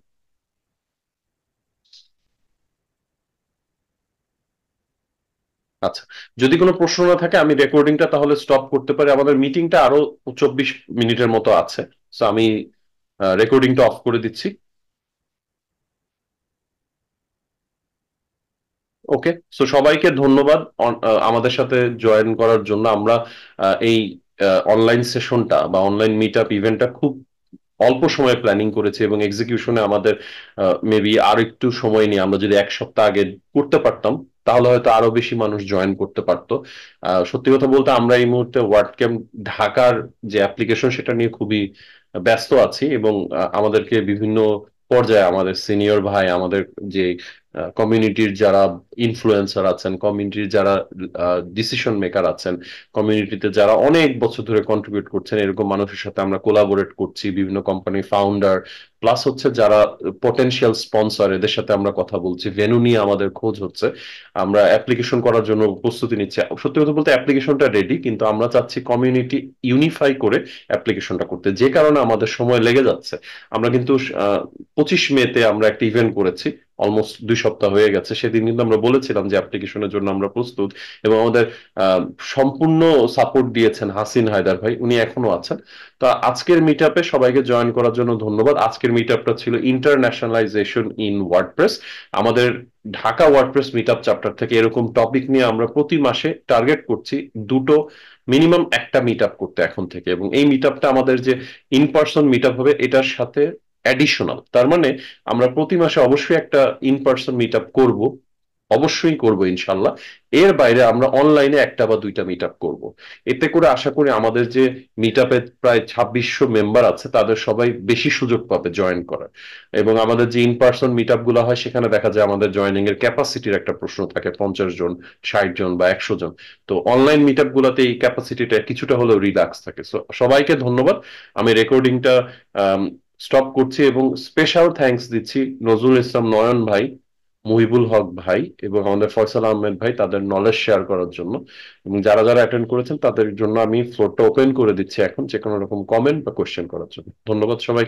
আচ্ছা যদি কোনো প্রশ্ন না থাকে আমি রেকর্ডিংটা তাহলে স্টপ করতে পারি আমাদের মিটিংটা আরো চব্বিশ মিনিটের মতো আছে সো আমি রেকর্ডিংটা অফ করে দিচ্ছি ওকে তো সবাইকে ধন্যবাদ আমাদের সাথে জয়েন করার জন্য আমরা এই অনলাইন সেশনটা বা অনলাইন মিট আপ ইভেন্টটা খুব অল্প সময়ে প্ল্যানিং করেছে এবং এক্সিকিউশনে আমাদের মেবি আর একটু সময় নিয়ে আমরা যদি এক সপ্তাহ আগে করতে পারতাম তাহলে হয়তো আরো বেশি মানুষ জয়েন করতে পারতো সত্যি কথা বলতে আমরা এই মুহূর্তে ওয়ার্ড ক্যাম্প ঢাকার যে অ্যাপ্লিকেশন সেটা নিয়ে খুবই ব্যস্ত আছি এবং আমাদেরকে বিভিন্ন পর্যায়ে আমাদের সিনিয়র ভাই আমাদের যে কমিউনিটির যারা ইনফ্লুয়েন্সার আছেন কমিউনিটির যারা ডিসিশন মেকার আছেন কমিউনিটিতে যারা অনেক বছর ধরে কন্ট্রিবিউট করছেন এরকম মানুষের সাথে আমরা কোলাবোরেট করছি বিভিন্ন কোম্পানির ফাউন্ডার প্লাস হচ্ছে যারা পটেনশিয়াল স্পন্সর এদের সাথে আমরা কথা বলছি ভেনু নিয়ে আমাদের খোঁজ হচ্ছে আমরা অ্যাপ্লিকেশন করার জন্য প্রস্তুতি নিচ্ছি সত্যি কথা বলতে অ্যাপ্লিকেশনটা রেডি কিন্তু আমরা চাচ্ছি কমিউনিটি ইউনিফাই করে অ্যাপ্লিকেশনটা করতে যে কারণে আমাদের সময় লেগে যাচ্ছে আমরা কিন্তু পঁচিশ মেতে আমরা একটা ইভেন্ট করেছি অলমোস্ট দুই সপ্তাহ হয়ে গেছে সেদিন কিন্তু আমরা বলেছিলাম যে অ্যাপ্লিকেশনের জন্য আমরা প্রস্তুত এবং আমাদের সম্পূর্ণ সাপোর্ট দিয়েছেন হাসিন হায়দার ভাই উনি এখনো আছেন তো আজকের মিট আপে সবাইকে জয়েন করার জন্য ধন্যবাদ আজকের মিট আপটা ছিল ইন্টারন্যাশনালাইজেশন ইন ওয়ার্ডপ্রেস আমাদের Dhaka WordPress meetup chapter থেকে এরকম টপিক নিয়ে আমরা প্রতি মাসে টার্গেট করছি দুটো মিনিমাম একটা মিট আপ করতে এখন থেকে এবং এই মিট আপটা আমাদের যে ইন পার্সন মিট আপ হবে এটার সাথে অ্যাডিশনাল তার মানে আমরা প্রতি মাসে অবশ্যই একটা ইন পার্সন মিট আপ করবো অবশ্যই করবো ইনশাল্লাহ এর বাইরে আমরা অনলাইনে একটা বা দুইটা মিট আপ করবো এতে করে আশা করি আমাদের যে মিট আপের প্রায় ছাব্বিশশো মেম্বার আছে তাদের সবাই বেশি সুযোগ পাবে জয়েন করার এবং আমাদের যে ইন পার্সন মিট আপ গুলো হয় সেখানে দেখা যায় আমাদের জয়নিং এর ক্যাপাসিটির একটা প্রশ্ন থাকে পঞ্চাশ জন ষাট জন বা একশো জন তো অনলাইন মিট আপ গুলাতে এই ক্যাপাসিটিটা কিছুটা হলেও রিল্যাক্স থাকে সো সবাইকে ধন্যবাদ আমি রেকর্ডিংটা স্টপ করছি এবং স্পেশাল থ্যাংকস দিচ্ছি নজরুল ইসলাম নয়ন ভাই মুহিবুল হক ভাই এবং আমাদের ফয়সাল আহমেদ ভাই তাদের নলেজ শেয়ার করার জন্য এবং যারা যারা অ্যাটেন্ড করেছেন তাদের জন্য আমি ফ্লোরটা ওপেন করে দিচ্ছি এখন যে কোনো রকম কমেন্ট বা কোয়েশ্চেন করার জন্য ধন্যবাদ সবাই